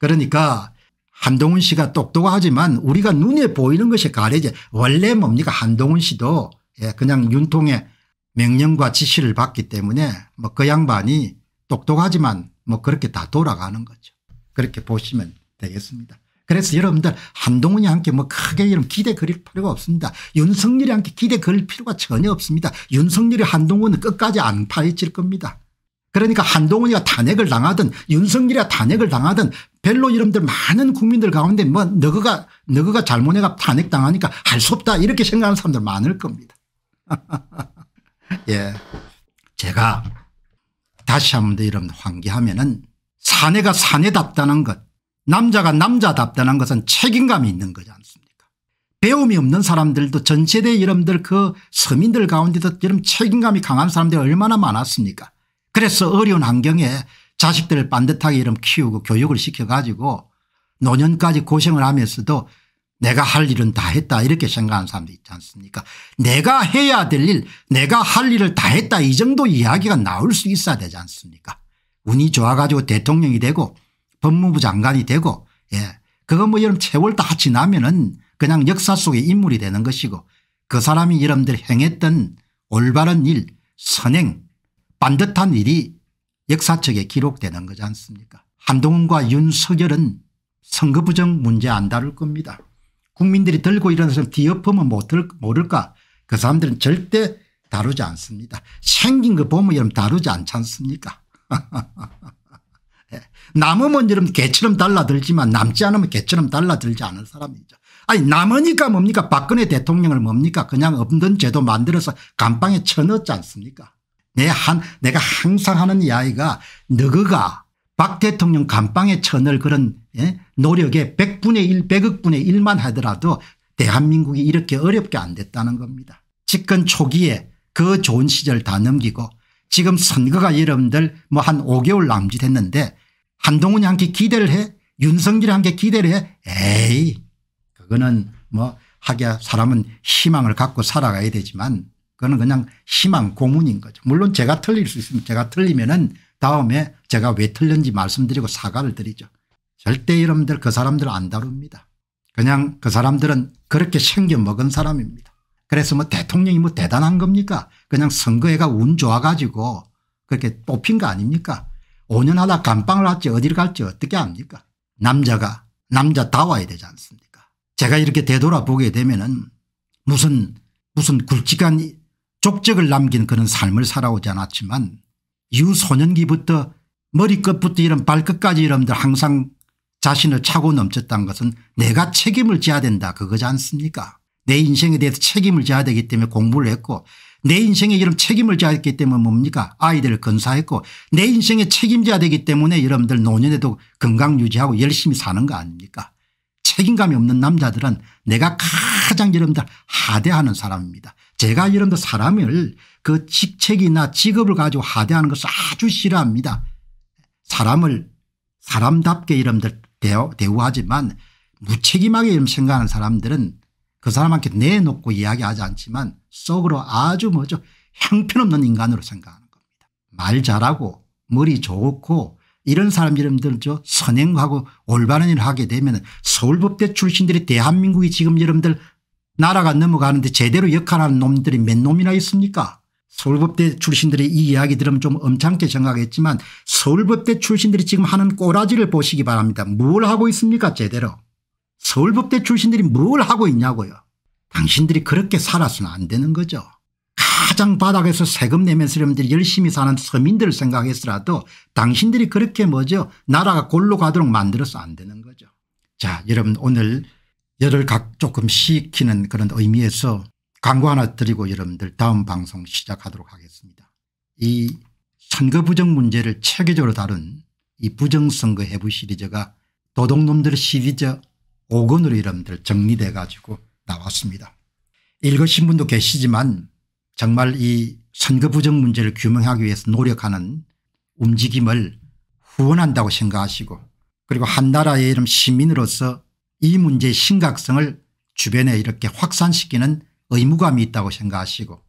그러니까 한동훈 씨가 똑똑하지만 우리가 눈에 보이는 것이 가려져 원래 뭡니까 한동훈 씨도 예, 그냥 윤통의 명령과 지시를 받기 때문에 뭐 그 양반이 똑똑하지만 뭐 그렇게 다 돌아가는 거죠. 그렇게 보시면 되겠습니다. 그래서 여러분들 한동훈이 함께 뭐 크게 이런 기대 그릴 필요가 없습니다. 윤석열이 함께 기대 그릴 필요가 전혀 없습니다. 윤석열이 한동훈은 끝까지 안 파헤칠 겁니다. 그러니까 한동훈이가 탄핵을 당하든 윤석열이가 탄핵을 당하든 별로 이름들 많은 국민들 가운데 뭐 너그가 너그가 잘못해가 탄핵당하니까 할 수 없다 이렇게 생각하는 사람들 많을 겁니다. 예, 제가 다시 한번 이름 환기하면은 사내가 사내답다는 것 남자가 남자답다는 것은 책임감이 있는 거지 않습니까 배움이 없는 사람들도 전세대 이름들 그 서민들 가운데도 이런 책임감이 강한 사람들이 얼마나 많았습니까 그래서 어려운 환경에 자식들을 반듯하게 이름 키우고 교육을 시켜가지고 노년까지 고생을 하면서도 내가 할 일은 다 했다 이렇게 생각하는 사람도 있지 않습니까 내가 해야 될 일 내가 할 일을 다 했다 이 정도 이야기가 나올 수 있어야 되지 않습니까 운이 좋아가지고 대통령이 되고 법무부 장관이 되고 예 그거 뭐 여러분 세월 다 지나면은 그냥 역사 속의 인물이 되는 것이고 그 사람이 여러분들 행했던 올바른 일 선행 반듯한 일이 역사책에 기록되는 거지 않습니까 한동훈과 윤석열은 선거부정 문제 안 다룰 겁니다. 국민들이 들고 일어나서 뒤엎으면 모를까 그 사람들은 절대 다루지 않습니다. 생긴 거 보면 여러분 다루지 않지 않습니까 예. 남으면 여러분 개처럼 달라들지만 남지 않으면 개처럼 달라들지 않을 사람이죠. 아니 남으니까 뭡니까 박근혜 대통령을 뭡니까 그냥 없는 제도 만들어서 감방에 쳐넣지 었 않습니까 내 한, 내가 항상 하는 이야기가 너그가 박 대통령 감방에 쳐넣을 그런 예? 노력의 100분의 1 100억분의 1만 하더라도 대한민국이 이렇게 어렵게 안 됐다는 겁니다. 집권 초기에 그 좋은 시절 다 넘기고 지금 선거가 여러분들 뭐 한 5개월 남짓했는데 한동훈이 한게 기대를 해 윤석열이 한게 기대를 해 에이 그거는 뭐 하기야 사람은 희망을 갖고 살아가야 되지만 그거는 그냥 희망 고문인 거죠. 물론 제가 틀릴 수 있으면 제가 틀리면은 다음에 제가 왜 틀렸는지 말씀드리고 사과를 드리죠. 절대 여러분들 그 사람들 안 다룹니다. 그냥 그 사람들은 그렇게 생겨 먹은 사람입니다. 그래서 뭐 대통령이 뭐 대단한 겁니까? 그냥 선거에가 운 좋아가지고 그렇게 뽑힌 거 아닙니까? 5년 하다 감방을 할지 어디를 갈지 어떻게 압니까 남자가 남자다와야 되지 않습니까? 제가 이렇게 되돌아보게 되면은 무슨 무슨 굵직한 족적을 남긴 그런 삶을 살아오지 않았지만 유소년기부터 머리끝부터 이런 발끝까지 여러분들 항상 자신을 차고 넘쳤다는 것은 내가 책임을 져야 된다 그거지 않습니까 내 인생에 대해서 책임을 져야 되기 때문에 공부를 했고 내 인생에 이런 책임을 져야 했기 때문에 뭡니까 아이들을 건사했고 내 인생에 책임져야 되기 때문에 여러분들 노년에도 건강 유지하고 열심히 사는 거 아닙니까 책임감이 없는 남자들은 내가 가장 여러분들 하대하는 사람입니다 제가 여러분들 사람을 그 직책이나 직업을 가지고 하대하는 것을 아주 싫어합니다. 사람을 사람답게 여러분들 대우, 대우하지만 무책임하게 이런 생각하는 사람들은 그 사람한테 내놓고 이야기하지 않지만 속으로 아주 뭐죠 형편없는 인간으로 생각하는 겁니다. 말 잘하고 머리 좋고 이런 사람 여러분들 저 선행하고 올바른 일을 하게 되면 서울법대 출신들이 대한민국이 지금 여러분들 나라가 넘어가는데 제대로 역할하는 놈들이 몇 놈이나 있습니까 서울법대 출신들이 이 이야기 들으면 좀 엄창게 생각했지만 서울법대 출신들이 지금 하는 꼬라지를 보시기 바랍니다. 뭘 하고 있습니까 제대로. 서울법대 출신들이 뭘 하고 있냐고요. 당신들이 그렇게 살아서는 안 되는 거죠. 가장 바닥에서 세금 내면서 여러분들이 열심히 사는 서민들을 생각했서라도 당신들이 그렇게 뭐죠 나라가 골로 가도록 만들어서 안 되는 거죠. 자 여러분 오늘 열을 각 조금씩 익히는 그런 의미에서 광고 하나 드리고 여러분들 다음 방송 시작하도록 하겠습니다. 이 선거 부정 문제를 체계적으로 다룬 이 부정선거 해부 시리즈가 도둑놈들 시리즈 5권으로 여러분들 정리돼 가지고 나왔습니다. 읽으신 분도 계시지만 정말 이 선거 부정 문제를 규명하기 위해서 노력하는 움직임을 후원한다고 생각하시고 그리고 한 나라의 이름 시민으로서 이 문제의 심각성을 주변에 이렇게 확산시키는 의무감이 있다고 생각하시고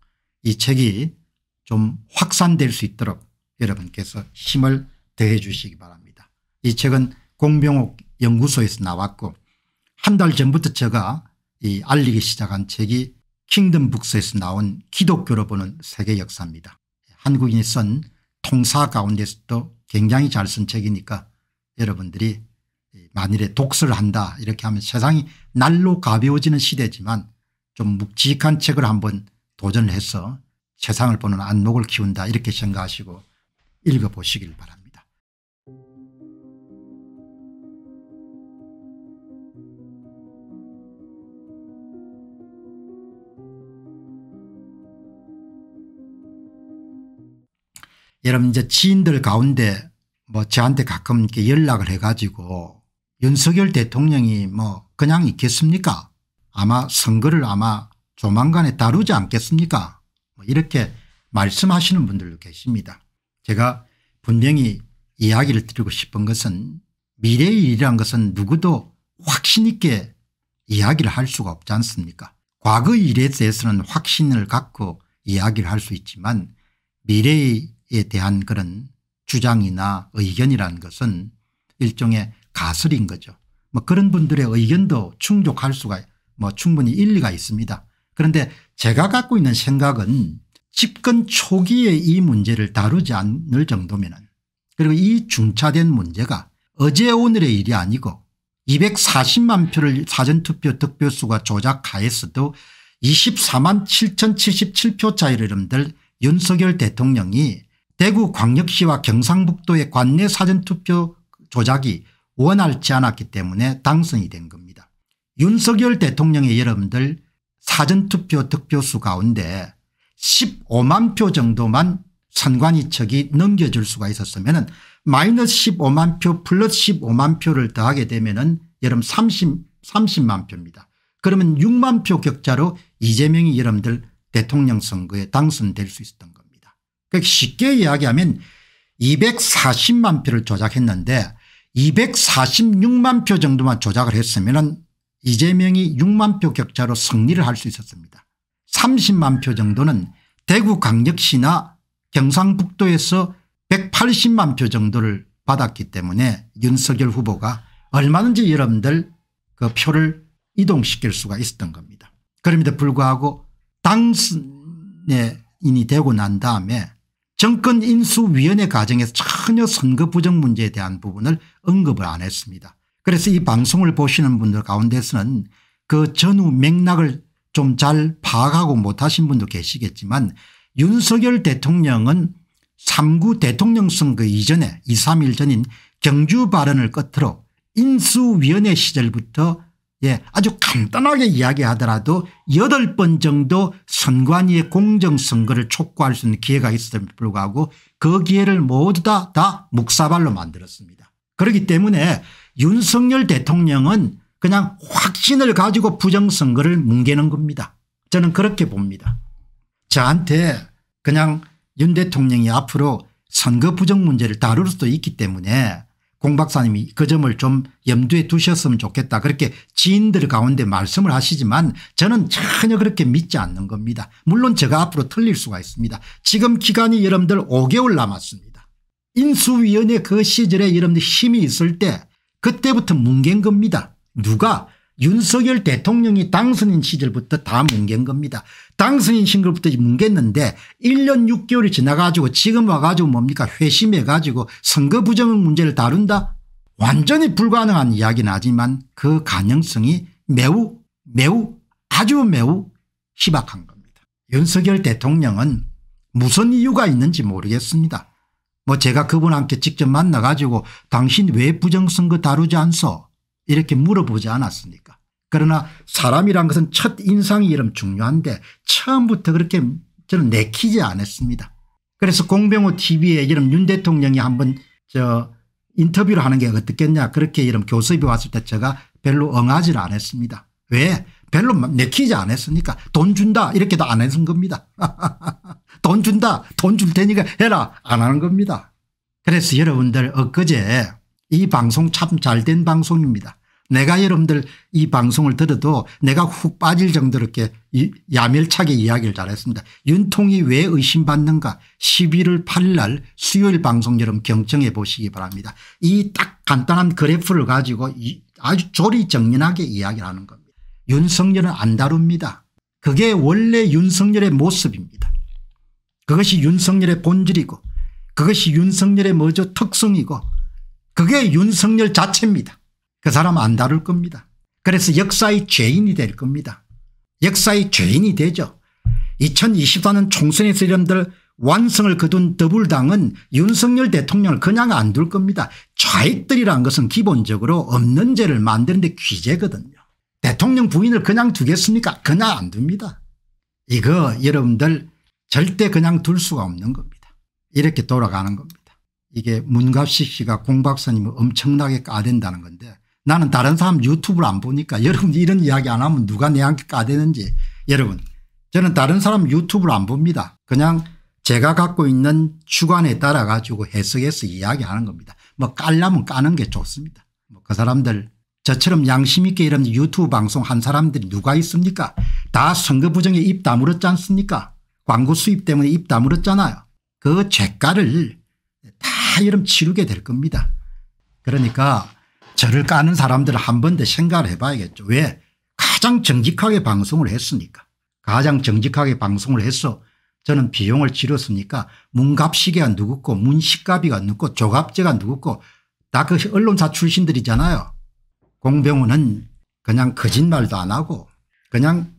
이 책이 좀 확산될 수 있도록 여러분께서 힘을 더해 주시기 바랍니다. 이 책은 공병옥 연구소에서 나왔고 한 달 전부터 제가 이 알리기 시작한 책이 킹덤 북스에서 나온 기독교로 보는 세계 역사입니다. 한국인이 쓴 통사 가운데서도 굉장히 잘 쓴 책이니까 여러분들이 만일에 독서를 한다 이렇게 하면 세상이 날로 가벼워지는 시대지만 좀 묵직한 책을 한번 도전을 해서 세상을 보는 안목을 키운다 이렇게 생각하시고 읽어보시길 바랍니다. 여러분 이제 지인들 가운데 뭐 저한테 가끔 이렇게 연락을 해가지고 윤석열 대통령이 뭐 그냥 있겠습니까 아마 선거를 아마 조만간에 다루지 않겠습니까 뭐 이렇게 말씀하시는 분들도 계십니다. 제가 분명히 이야기를 드리고 싶은 것은 미래의 일이란 것은 누구도 확신 있게 이야기를 할 수가 없지 않습니까 과거의 일에 대해서는 확신을 갖고 이야기를 할 수 있지만 미래에 대한 그런 주장이나 의견이라는 것은 일종의 가설인 거죠. 뭐 그런 분들의 의견도 충족할 수가 뭐 충분히 일리가 있습니다. 그런데 제가 갖고 있는 생각은 집권 초기에 이 문제를 다루지 않을 정도면 그리고 이 중차된 문제가 어제 오늘의 일이 아니고 240만 표를 사전투표 득표수가 조작하였어도 24만 7077표 차이를 이름들 윤석열 대통령이 대구 광역시와 경상북도의 관내 사전투표 조작이 원하지 않았기 때문에 당선이 된 겁니다. 윤석열 대통령의 여러분들 사전투표 득표수 가운데 15만 표 정도만 선관위 측이 넘겨줄 수가 있었으면 마이너스 15만 표 플러스 15만 표를 더하게 되면 여러분 30, 30만 표입니다. 그러면 6만 표 격차로 이재명이 여러분들 대통령 선거에 당선될 수 있었던 겁니다. 그러니까 쉽게 이야기하면 240만 표를 조작했는데 246만 표 정도만 조작을 했으면 이재명이 6만 표 격차로 승리를 할 수 있었습니다. 30만 표 정도는 대구 광역시나 경상북도에서 180만 표 정도를 받았기 때문에 윤석열 후보가 얼마든지 여러분들 그 표를 이동시킬 수가 있었던 겁니다. 그럼에도 불구하고 당선인이 네, 되고 난 다음에 정권인수위원회 과정에서 전혀 선거 부정 문제에 대한 부분을 언급을 안 했습니다. 그래서 이 방송을 보시는 분들 가운데서는 그 전후 맥락을 좀 잘 파악하고 못하신 분도 계시겠지만 윤석열 대통령은 3구 대통령 선거 이전에 2, 3일 전인 경주 발언을 끝으로 인수위원회 시절부터 예, 아주 간단하게 이야기하더라도 여덟 번 정도 선관위의 공정선거를 촉구할 수 있는 기회가 있음에도 었 불구하고 그 기회를 모두 다, 다 묵사발로 만들었습니다. 그렇기 때문에 윤석열 대통령은 그냥 확신을 가지고 부정선거를 뭉개는 겁니다. 저는 그렇게 봅니다. 저한테 그냥 윤 대통령이 앞으로 선거 부정 문제를 다룰 수도 있기 때문에 공 박사님이 그 점을 좀 염두에 두셨으면 좋겠다 그렇게 지인들 가운데 말씀을 하시지만 저는 전혀 그렇게 믿지 않는 겁니다. 물론 제가 앞으로 틀릴 수가 있습니다. 지금 기간이 여러분들 5개월 남았습니다. 인수위원회 그 시절에 여러분들 힘이 있을 때 그때부터 뭉갠 겁니다. 누가 윤석열 대통령이 당선인 시절부터 다 뭉갠 겁니다. 당선인 신글부터 뭉갰는데 1년 6개월이 지나가지고 지금 와가지고 뭡니까 회심해가지고 선거 부정 문제를 다룬다 완전히 불가능한 이야기는 하지만 그 가능성이 매우 매우 아주 매우 희박한 겁니다. 윤석열 대통령은 무슨 이유가 있는지 모르겠습니다. 뭐 제가 그분한테 직접 만나가지고 당신 왜 부정선거 다루지 않소 이렇게 물어보지 않았습니까 그러나 사람이란 것은 첫 인상이 이름 중요한데 처음부터 그렇게 저는 내키지 않았습니다. 그래서 공병호 tv에 이름 윤 대통령이 한번 저 인터뷰를 하는 게 어떻겠냐 그렇게 이름 교섭이 왔을 때 제가 별로 응하지를 않았습니다. 왜? 별로 내키지 않았습니까돈 준다 이렇게도 안 했은 겁니다. 돈 준다 돈 줄 테니까 해라 안 하는 겁니다. 그래서 여러분들 엊그제 이 방송 참 잘 된 방송입니다. 내가 여러분들 이 방송을 들어도 내가 훅 빠질 정도로 이렇게 야멸차게 이야기를 잘했습니다. 윤통이 왜 의심받는가 11월 8일 날 수요일 방송 여러분 경청해 보시기 바랍니다. 이 딱 간단한 그래프를 가지고 아주 조리정연하게 이야기를 하는 겁니다. 윤석열은 안 다룹니다. 그게 원래 윤석열의 모습입니다. 그것이 윤석열의 본질이고 그것이 윤석열의 뭐죠 특성이고 그게 윤석열 자체입니다. 그 사람 안 다룰 겁니다. 그래서 역사의 죄인이 될 겁니다. 역사의 죄인이 되죠. 2024년 총선에서 이름들 완성을 거둔 더불당은 윤석열 대통령을 그냥 안 둘 겁니다. 좌익들이란 것은 기본적으로 없는 죄를 만드는 데 귀재거든요. 대통령 부인을 그냥 두겠습니까 그냥 안 둡니다. 이거 여러분들 절대 그냥 둘 수가 없는 겁니다. 이렇게 돌아가는 겁니다. 이게 문갑식 씨가 공 박사님을 엄청나게 까댄다는 건데 나는 다른 사람 유튜브를 안 보니까 여러분 이런 이야기 안 하면 누가 내한테 까대는지 여러분 저는 다른 사람 유튜브를 안 봅니다. 그냥 제가 갖고 있는 주관에 따라 가지고 해석해서 이야기하는 겁니다. 뭐 깔라면 까는 게 좋습니다. 뭐 그 사람들 저처럼 양심 있게 이런 유튜브 방송 한 사람들이 누가 있습니까 다 선거 부정에 입 다물었지 않습니까 광고 수입 때문에 입 다물었잖아요. 그 죄가를 다 이름 치르게 될 겁니다. 그러니까 저를 까는 사람들을 한 번 더 생각을 해봐야겠죠. 왜 가장 정직하게 방송을 했으니까 가장 정직하게 방송을 해서 저는 비용을 치렀으니까 문갑시계가 누구고 문식갑이가 누구고 조갑제가 누구고 다 그 언론사 출신들이잖아요. 공병호는 그냥 거짓말도 안 하고 그냥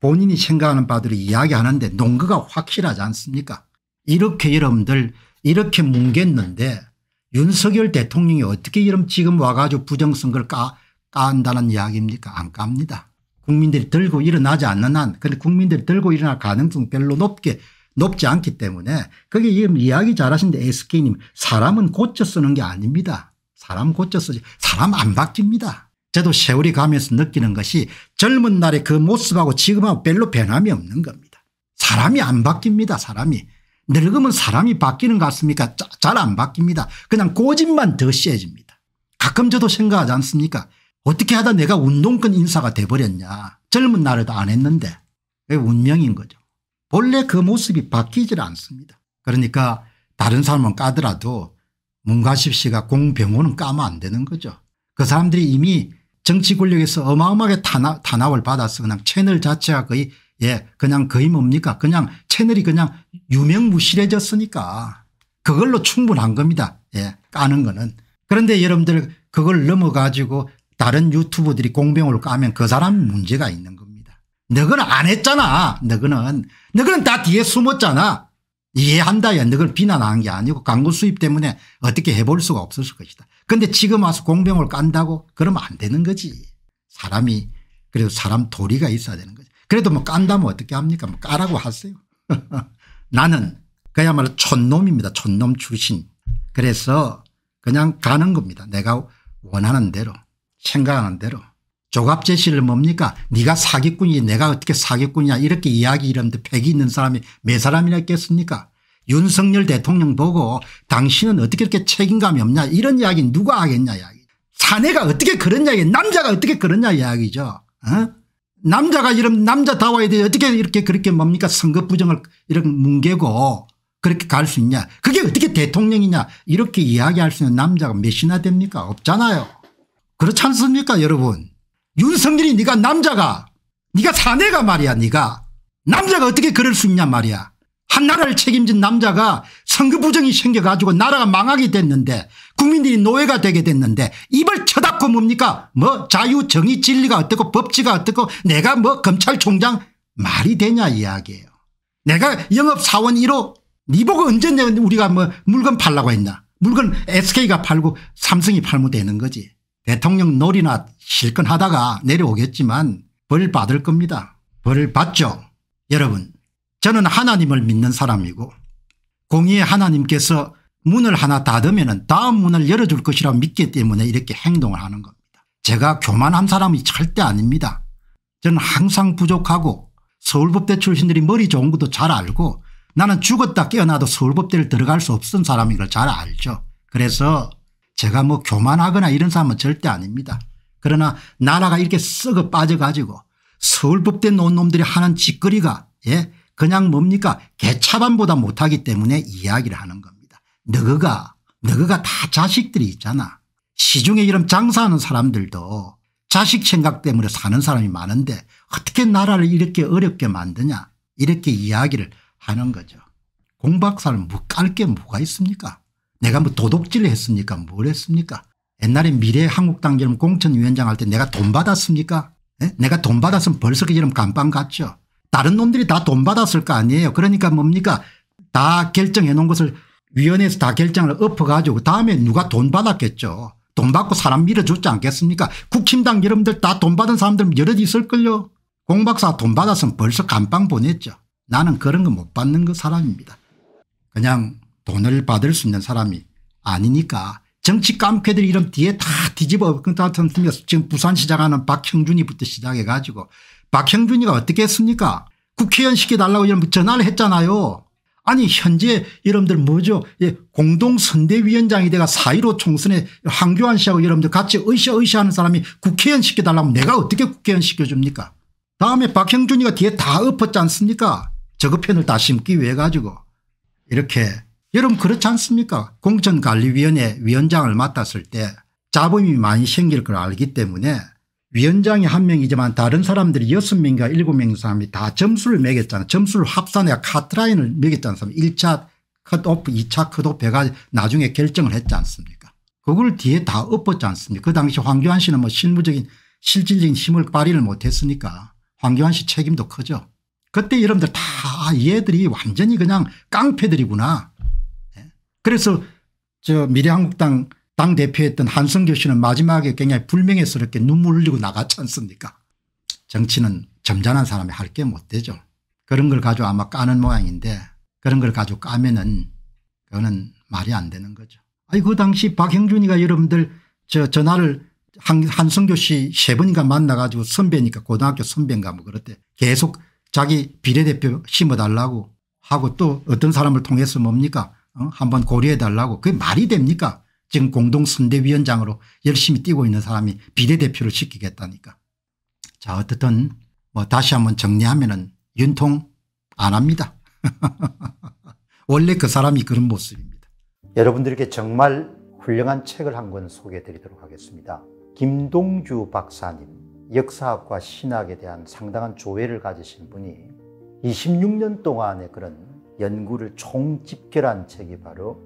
본인이 생각하는 바대로 이야기하는데 농구가 확실하지 않습니까 이렇게 여러분들 이렇게 뭉갰는데 윤석열 대통령이 어떻게 이름 지금 와가지고 부정선거를 까, 까한다는 이야기입니까 안 깝니다. 국민들이 들고 일어나지 않는 한근데 국민들이 들고 일어날 가능성 별로 높게 높지 않기 때문에 그게 지금 이야기 잘하신데 SK님 사람은 고쳐 쓰는 게 아닙니다. 사람 고쳐 쓰지 사람 안 바뀝니다. 저도 세월이 가면서 느끼는 것이 젊은 날의 그 모습하고 지금하고 별로 변함이 없는 겁니다. 사람이 안 바뀝니다. 사람이. 늙으면 사람이 바뀌는 것 같습니까 잘 안 바뀝니다. 그냥 고집만 더 세집니다. 가끔 저도 생각하지 않습니까 어떻게 하다 내가 운동권 인사가 돼버렸냐 젊은 날에도 안 했는데 왜 운명인 거죠. 본래 그 모습이 바뀌질 않습니다. 그러니까 다른 사람은 까더라도 문가십 씨가 공병호는 까면 안 되는 거죠. 그 사람들이 이미 정치 권력에서 어마어마하게 탄압, 을 받아서 그냥 채널 자체가 거의 예 그냥 거의 뭡니까 그냥 채널이 그냥 유명무실해졌으니까 그걸로 충분한 겁니다. 예, 까는 거는. 그런데 여러분들 그걸 넘어가지고 다른 유튜버들이 공병으로 까면 그 사람 문제가 있는 겁니다. 너는 안 했잖아. 너는. 너는 다 뒤에 숨었잖아. 이해한다. 야 너를 비난한 게 아니고 광고 수입 때문에 어떻게 해볼 수가 없었을 것이다. 근데 지금 와서 공병을 깐다고 그러면 안 되는 거지. 사람이 그래도 사람 도리가 있어야 되는 거지. 그래도 뭐 깐다면 어떻게 합니까? 뭐 까라고 하세요. 나는 그야말로 촌놈입니다. 촌놈 출신. 그래서 그냥 가는 겁니다. 내가 원하는 대로 생각하는 대로 조갑 제시를 뭡니까 네가 사기꾼이 내가 어떻게 사기꾼이냐 이렇게 이야기 이러는데 백이 있는 사람이 몇 사람이나 있겠습니까 윤석열 대통령 보고 당신은 어떻게 이렇게 책임감이 없냐 이런 이야기 는 누가 하겠냐 이야기 사내가 어떻게 그러냐 남자가 어떻게 그러냐 이야기죠 어? 남자가 이런 남자다워야 돼 어떻게 이렇게 그렇게 뭡니까 선거 부정을 이렇게 뭉개고 그렇게 갈 수 있냐 그게 어떻게 대통령이냐 이렇게 이야기할 수 있는 남자가 몇이나 됩니까 없잖아요 그렇지 않습니까 여러분 윤석열이 네가 남자가 네가 사내가 말이야 네가 남자가 어떻게 그럴 수 있냐 말이야 한 나라를 책임진 남자가 선거 부정이 생겨가지고 나라가 망하게 됐는데 국민들이 노예가 되게 됐는데 입을 쳐닫고 뭡니까 뭐 자유 정의 진리가 어떻고 법치가 어떻고 내가 뭐 검찰총장 말이 되냐 이야기예요. 내가 영업사원 1호 니 보고 언제 내가 우리가 뭐 물건 팔라고 했나 물건 SK가 팔고 삼성이 팔면 되는 거지. 대통령 놀이나 실컷 하다가 내려오겠지만 벌 받을 겁니다. 벌 받죠. 여러분 저는 하나님을 믿는 사람이고 공의의 하나님께서 문을 하나 닫으면 다음 문을 열어줄 것이라 믿기 때문에 이렇게 행동을 하는 겁니다. 제가 교만한 사람이 절대 아닙니다. 저는 항상 부족하고 서울법대 출신들이 머리 좋은 것도 잘 알고 나는 죽었다 깨어나도 서울법대를 들어갈 수없은 사람인 걸 잘 알죠. 그래서 제가 뭐 교만하거나 이런 사람은 절대 아닙니다. 그러나 나라가 이렇게 썩어 빠져가지고 서울법대 놓은 놈들이 하는 짓거리가 예 그냥 뭡니까 개차반보다 못하기 때문에 이야기를 하는 겁니다. 너가 너가 다 자식들이 있잖아. 시중에 이런 장사하는 사람들도 자식 생각 때문에 사는 사람이 많은데 어떻게 나라를 이렇게 어렵게 만드냐 이렇게 이야기를 하는 거죠. 공박사를 뭐깔게 뭐가 있습니까 내가 뭐 도둑질을 했습니까 뭘 했습니까 옛날에 미래한국당 이름 뭐 공천위원장 할 때 내가 돈 받았습니까 에? 예? 내가 돈 받았으면 벌써 그 이름 감방 갔죠. 다른 놈들이 다 돈 받았을 거 아니에요. 그러니까 뭡니까 다 결정해 놓은 것을 위원회에서 다 결정을 엎어가지고 다음에 누가 돈 받았겠죠. 돈 받고 사람 밀어줬지 않겠습니까 국힘당 여러분들 다 돈 받은 사람들 여럿 있을걸요. 공박사 돈 받았으면 벌써 감방 보냈죠. 나는 그런 거 못 받는 그 사람입니다. 그냥 돈을 받을 수 있는 사람이 아니니까 정치 깜패들이 름 뒤에 다 뒤집어 끈따뜻하면 지금 부산시장 하는 박형준이부터 시작해 가지고 박형준이가 어떻게 했습니까 국회의원 시켜달라고 전화를 했잖아요. 아니 현재 여러분들 뭐죠 예, 공동선대위원장이 내가 4.15 총선에 황교안 씨하고 여러분들 같이 으쌰으쌰하는 사람이 국회의원 시켜달라면 내가 어떻게 국회의원 시켜줍니까 다음에 박형준이가 뒤에 다 엎었지 않습니까 저급편을 그 다 심기 위해 가지고 이렇게 여러분 그렇지 않습니까 공천관리위원회 위원장을 맡았을 때 잡음이 많이 생길 걸 알기 때문에 위원장이 한 명이지만 다른 사람들이 여섯 명과 일곱 명 사람이 다 점수를 매겼잖아. 점수를 합산해야 카트라인을 매겼지 습니까 1차 컷오프 2차 컷오프 해가 나중에 결정을 했지 않습니까 그걸 뒤에 다 엎었지 않습니까 그 당시 황교안 씨는 뭐 실무적인 실질적인 힘을 발휘를 못했으니까 황교안 씨 책임도 커죠 그때 여러분들 다 얘들이 완전히 그냥 깡패들이구나. 예. 그래서 저 미래한국당 당대표였던 한성교 씨는 마지막에 굉장히 불명예스럽게 눈물 흘리고 나갔지 않습니까 정치는 점잖은 사람이 할 게 못 되죠. 그런 걸 가지고 아마 까는 모양인데 그런 걸 가지고 까면은 그거는 말이 안 되는 거죠. 아니 그 당시 박형준이가 여러분들 저 전화를 한, 한성교 씨 세 번인가 만나가지고 선배니까 고등학교 선배인가 뭐그럴때 계속 자기 비례대표 심어달라고 하고 또 어떤 사람을 통해서 뭡니까 어? 한번 고려해달라고 그게 말이 됩니까 지금 공동선대위원장으로 열심히 뛰고 있는 사람이 비례대표를 시키겠다니까. 자어떻든뭐 다시 한번 정리하면 은 윤통 안 합니다. 원래 그 사람이 그런 모습입니다. 여러분들에게 정말 훌륭한 책을 한 권 소개해 드리도록 하겠습니다. 김동주 박사님 역사학과 신학에 대한 상당한 조회를 가지신 분이 26년 동안의 그런 연구를 총집결한 책이 바로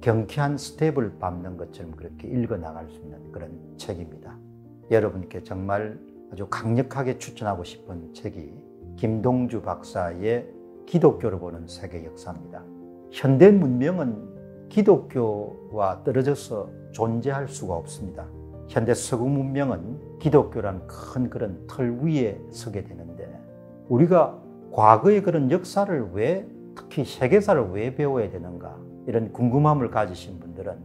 경쾌한 스텝을 밟는 것처럼 그렇게 읽어 나갈 수 있는 그런 책입니다. 여러분께 정말 아주 강력하게 추천하고 싶은 책이 김동주 박사의 기독교를 보는 세계 역사입니다. 현대 문명은 기독교와 떨어져서 존재할 수가 없습니다. 현대 서구 문명은 기독교란 큰 그런 틀 위에 서게 되는데 우리가 과거의 그런 역사를 왜 특히 세계사를 왜 배워야 되는가? 이런 궁금함을 가지신 분들은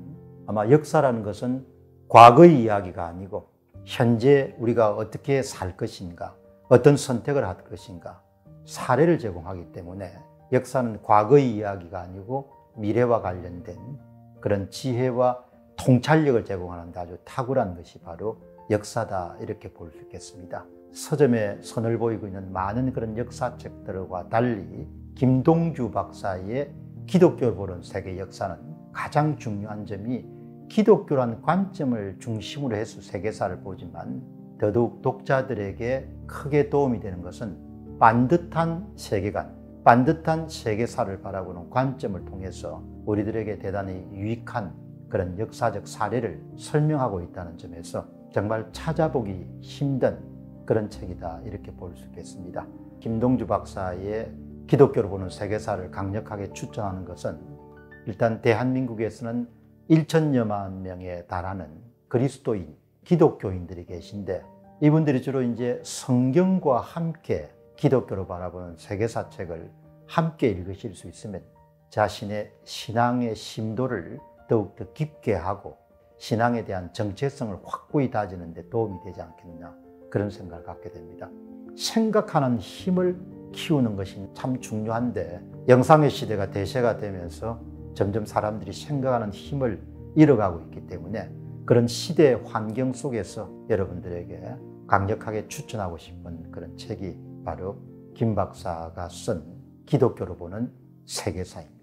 아마 역사라는 것은 과거의 이야기가 아니고 현재 우리가 어떻게 살 것인가, 어떤 선택을 할 것인가 사례를 제공하기 때문에 역사는 과거의 이야기가 아니고 미래와 관련된 그런 지혜와 통찰력을 제공하는 아주 탁월한 것이 바로 역사다 이렇게 볼 수 있겠습니다. 서점에 선을 보이고 있는 많은 그런 역사책들과 달리 김동주 박사의 기독교를 보는 세계 역사는 가장 중요한 점이 기독교란 관점을 중심으로 해서 세계사를 보지만 더더욱 독자들에게 크게 도움이 되는 것은 반듯한 세계관, 반듯한 세계사를 바라보는 관점을 통해서 우리들에게 대단히 유익한 그런 역사적 사례를 설명하고 있다는 점에서 정말 찾아보기 힘든 그런 책이다 이렇게 볼 수 있겠습니다. 김동주 박사의 기독교로 보는 세계사를 강력하게 추천하는 것은 일단 대한민국에서는 1천여만 명에 달하는 그리스도인, 기독교인들이 계신데 이분들이 주로 이제 성경과 함께 기독교로 바라보는 세계사 책을 함께 읽으실 수 있으면 자신의 신앙의 심도를 더욱더 깊게 하고 신앙에 대한 정체성을 확고히 다지는 데 도움이 되지 않겠느냐 그런 생각을 갖게 됩니다. 생각하는 힘을 키우는 것이 참 중요한데 영상의 시대가 대세가 되면서 점점 사람들이 생각하는 힘을 잃어가고 있기 때문에 그런 시대 의 환경 속에서 여러분들에게 강력하게 추천하고 싶은 그런 책이 바로 김 박사가 쓴 기독교로 보는 세계사입니다.